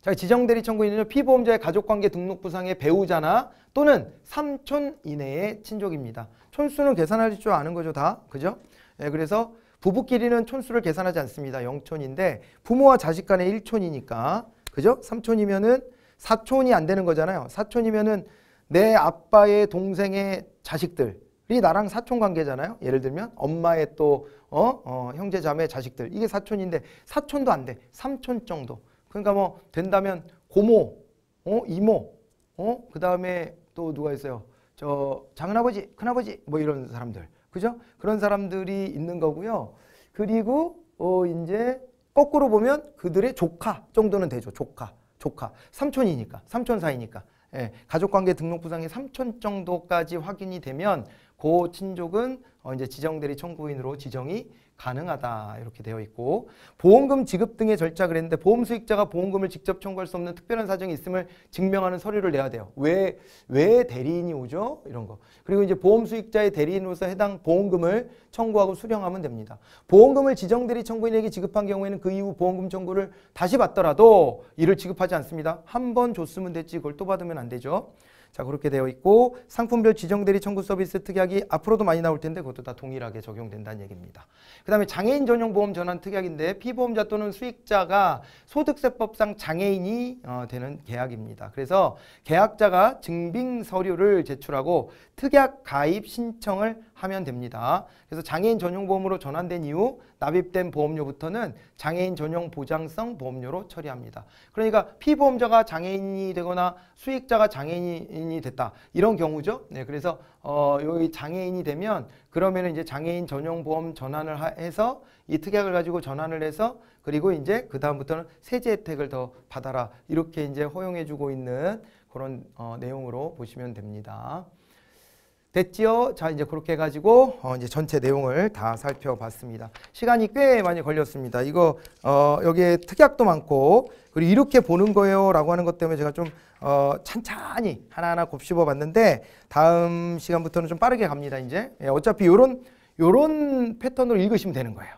자, 지정 대리 청구인은 피보험자의 가족관계 등록부상의 배우자나 또는 삼촌 이내의 친족입니다. 촌수는 계산할 줄 아는 거죠 다. 그죠? 예, 그래서 부부끼리는 촌수를 계산하지 않습니다. 영촌인데 부모와 자식 간의 일촌이니까 그죠? 삼촌이면은 사촌이 안 되는 거잖아요. 사촌이면은 내 아빠의 동생의 자식들이 나랑 사촌 관계잖아요. 예를 들면 엄마의 또 어? 어, 형제 자매 자식들 이게 사촌인데 사촌도 안 돼. 삼촌 정도. 그러니까 뭐 된다면 고모, 어, 이모, 어, 그 다음에 또 누가 있어요? 저 작은아버지, 큰아버지 뭐 이런 사람들. 그죠? 그런 사람들이 있는 거고요. 그리고 어 이제 거꾸로 보면 그들의 조카 정도는 되죠. 조카. 조카. 삼촌이니까. 삼촌 사이니까. 예, 가족관계 등록부상의 삼촌 정도까지 확인이 되면 고 친족은 어 이제 지정대리 청구인으로 지정이 가능하다 이렇게 되어 있고 보험금 지급 등의 절차그랬는데 보험 수익자가 보험금을 직접 청구할 수 없는 특별한 사정이 있음을 증명하는 서류를 내야 돼요. 왜 왜 대리인이 오죠? 이런 거. 그리고 이제 보험 수익자의 대리인으로서 해당 보험금을 청구하고 수령하면 됩니다. 보험금을 지정대리 청구인에게 지급한 경우에는 그 이후 보험금 청구를 다시 받더라도 이를 지급하지 않습니다. 한 번 줬으면 됐지 그걸 또 받으면 안 되죠. 자 그렇게 되어 있고 상품별 지정대리 청구 서비스 특약이 앞으로도 많이 나올 텐데 그것도 다 동일하게 적용된다는 얘기입니다. 그 다음에 장애인 전용 보험 전환 특약인데 피보험자 또는 수익자가 소득세법상 장애인이 어, 되는 계약입니다. 그래서 계약자가 증빙 서류를 제출하고 특약 가입 신청을 하면 됩니다. 그래서 장애인 전용 보험으로 전환된 이후 납입된 보험료부터는 장애인 전용 보장성 보험료로 처리합니다. 그러니까 피보험자가 장애인이 되거나 수익자가 장애인이 됐다. 이런 경우죠. 네, 그래서 어, 여기 장애인이 되면 그러면 이제 장애인 전용 보험 전환을 해서 이 특약을 가지고 전환을 해서 그리고 이제 그 다음부터는 세제 혜택을 더 받아라 이렇게 이제 허용해주고 있는 그런 어, 내용으로 보시면 됩니다. 됐지요? 자 이제 그렇게 해가지고 어, 이제 전체 내용을 다 살펴봤습니다. 시간이 꽤 많이 걸렸습니다. 이거 어, 여기에 특약도 많고 그리고 이렇게 보는 거예요라고 하는 것 때문에 제가 좀 어, 찬찬히 하나하나 곱씹어 봤는데 다음 시간부터는 좀 빠르게 갑니다. 이제 예, 어차피 요런 요런 패턴으로 읽으시면 되는 거예요.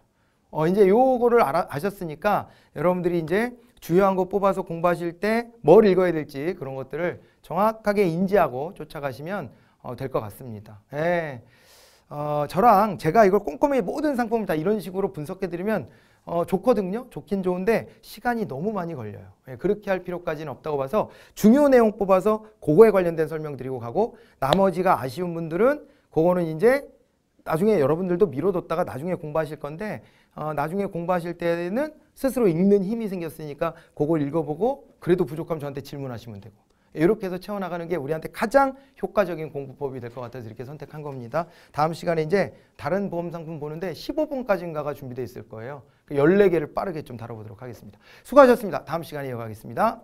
어, 이제 요거를 알아, 아셨으니까 여러분들이 이제 주요한 거 뽑아서 공부하실 때 뭘 읽어야 될지 그런 것들을 정확하게 인지하고 쫓아가시면 어, 될것 같습니다. 예. 어, 저랑 제가 이걸 꼼꼼히 모든 상품을 다 이런 식으로 분석해드리면 어, 좋거든요. 좋긴 좋은데 시간이 너무 많이 걸려요. 예, 그렇게 할 필요까지는 없다고 봐서 중요 내용 뽑아서 그거에 관련된 설명 드리고 가고 나머지가 아쉬운 분들은 그거는 이제 나중에 여러분들도 미뤄뒀다가 나중에 공부하실 건데 어, 나중에 공부하실 때는 스스로 읽는 힘이 생겼으니까 그걸 읽어보고 그래도 부족하면 저한테 질문하시면 되고 이렇게 해서 채워나가는 게 우리한테 가장 효과적인 공부법이 될 것 같아서 이렇게 선택한 겁니다. 다음 시간에 이제 다른 보험 상품 보는데 15분까지인가가 준비되어 있을 거예요. 14개를 그 빠르게 좀 다뤄보도록 하겠습니다. 수고하셨습니다. 다음 시간에 이어가겠습니다.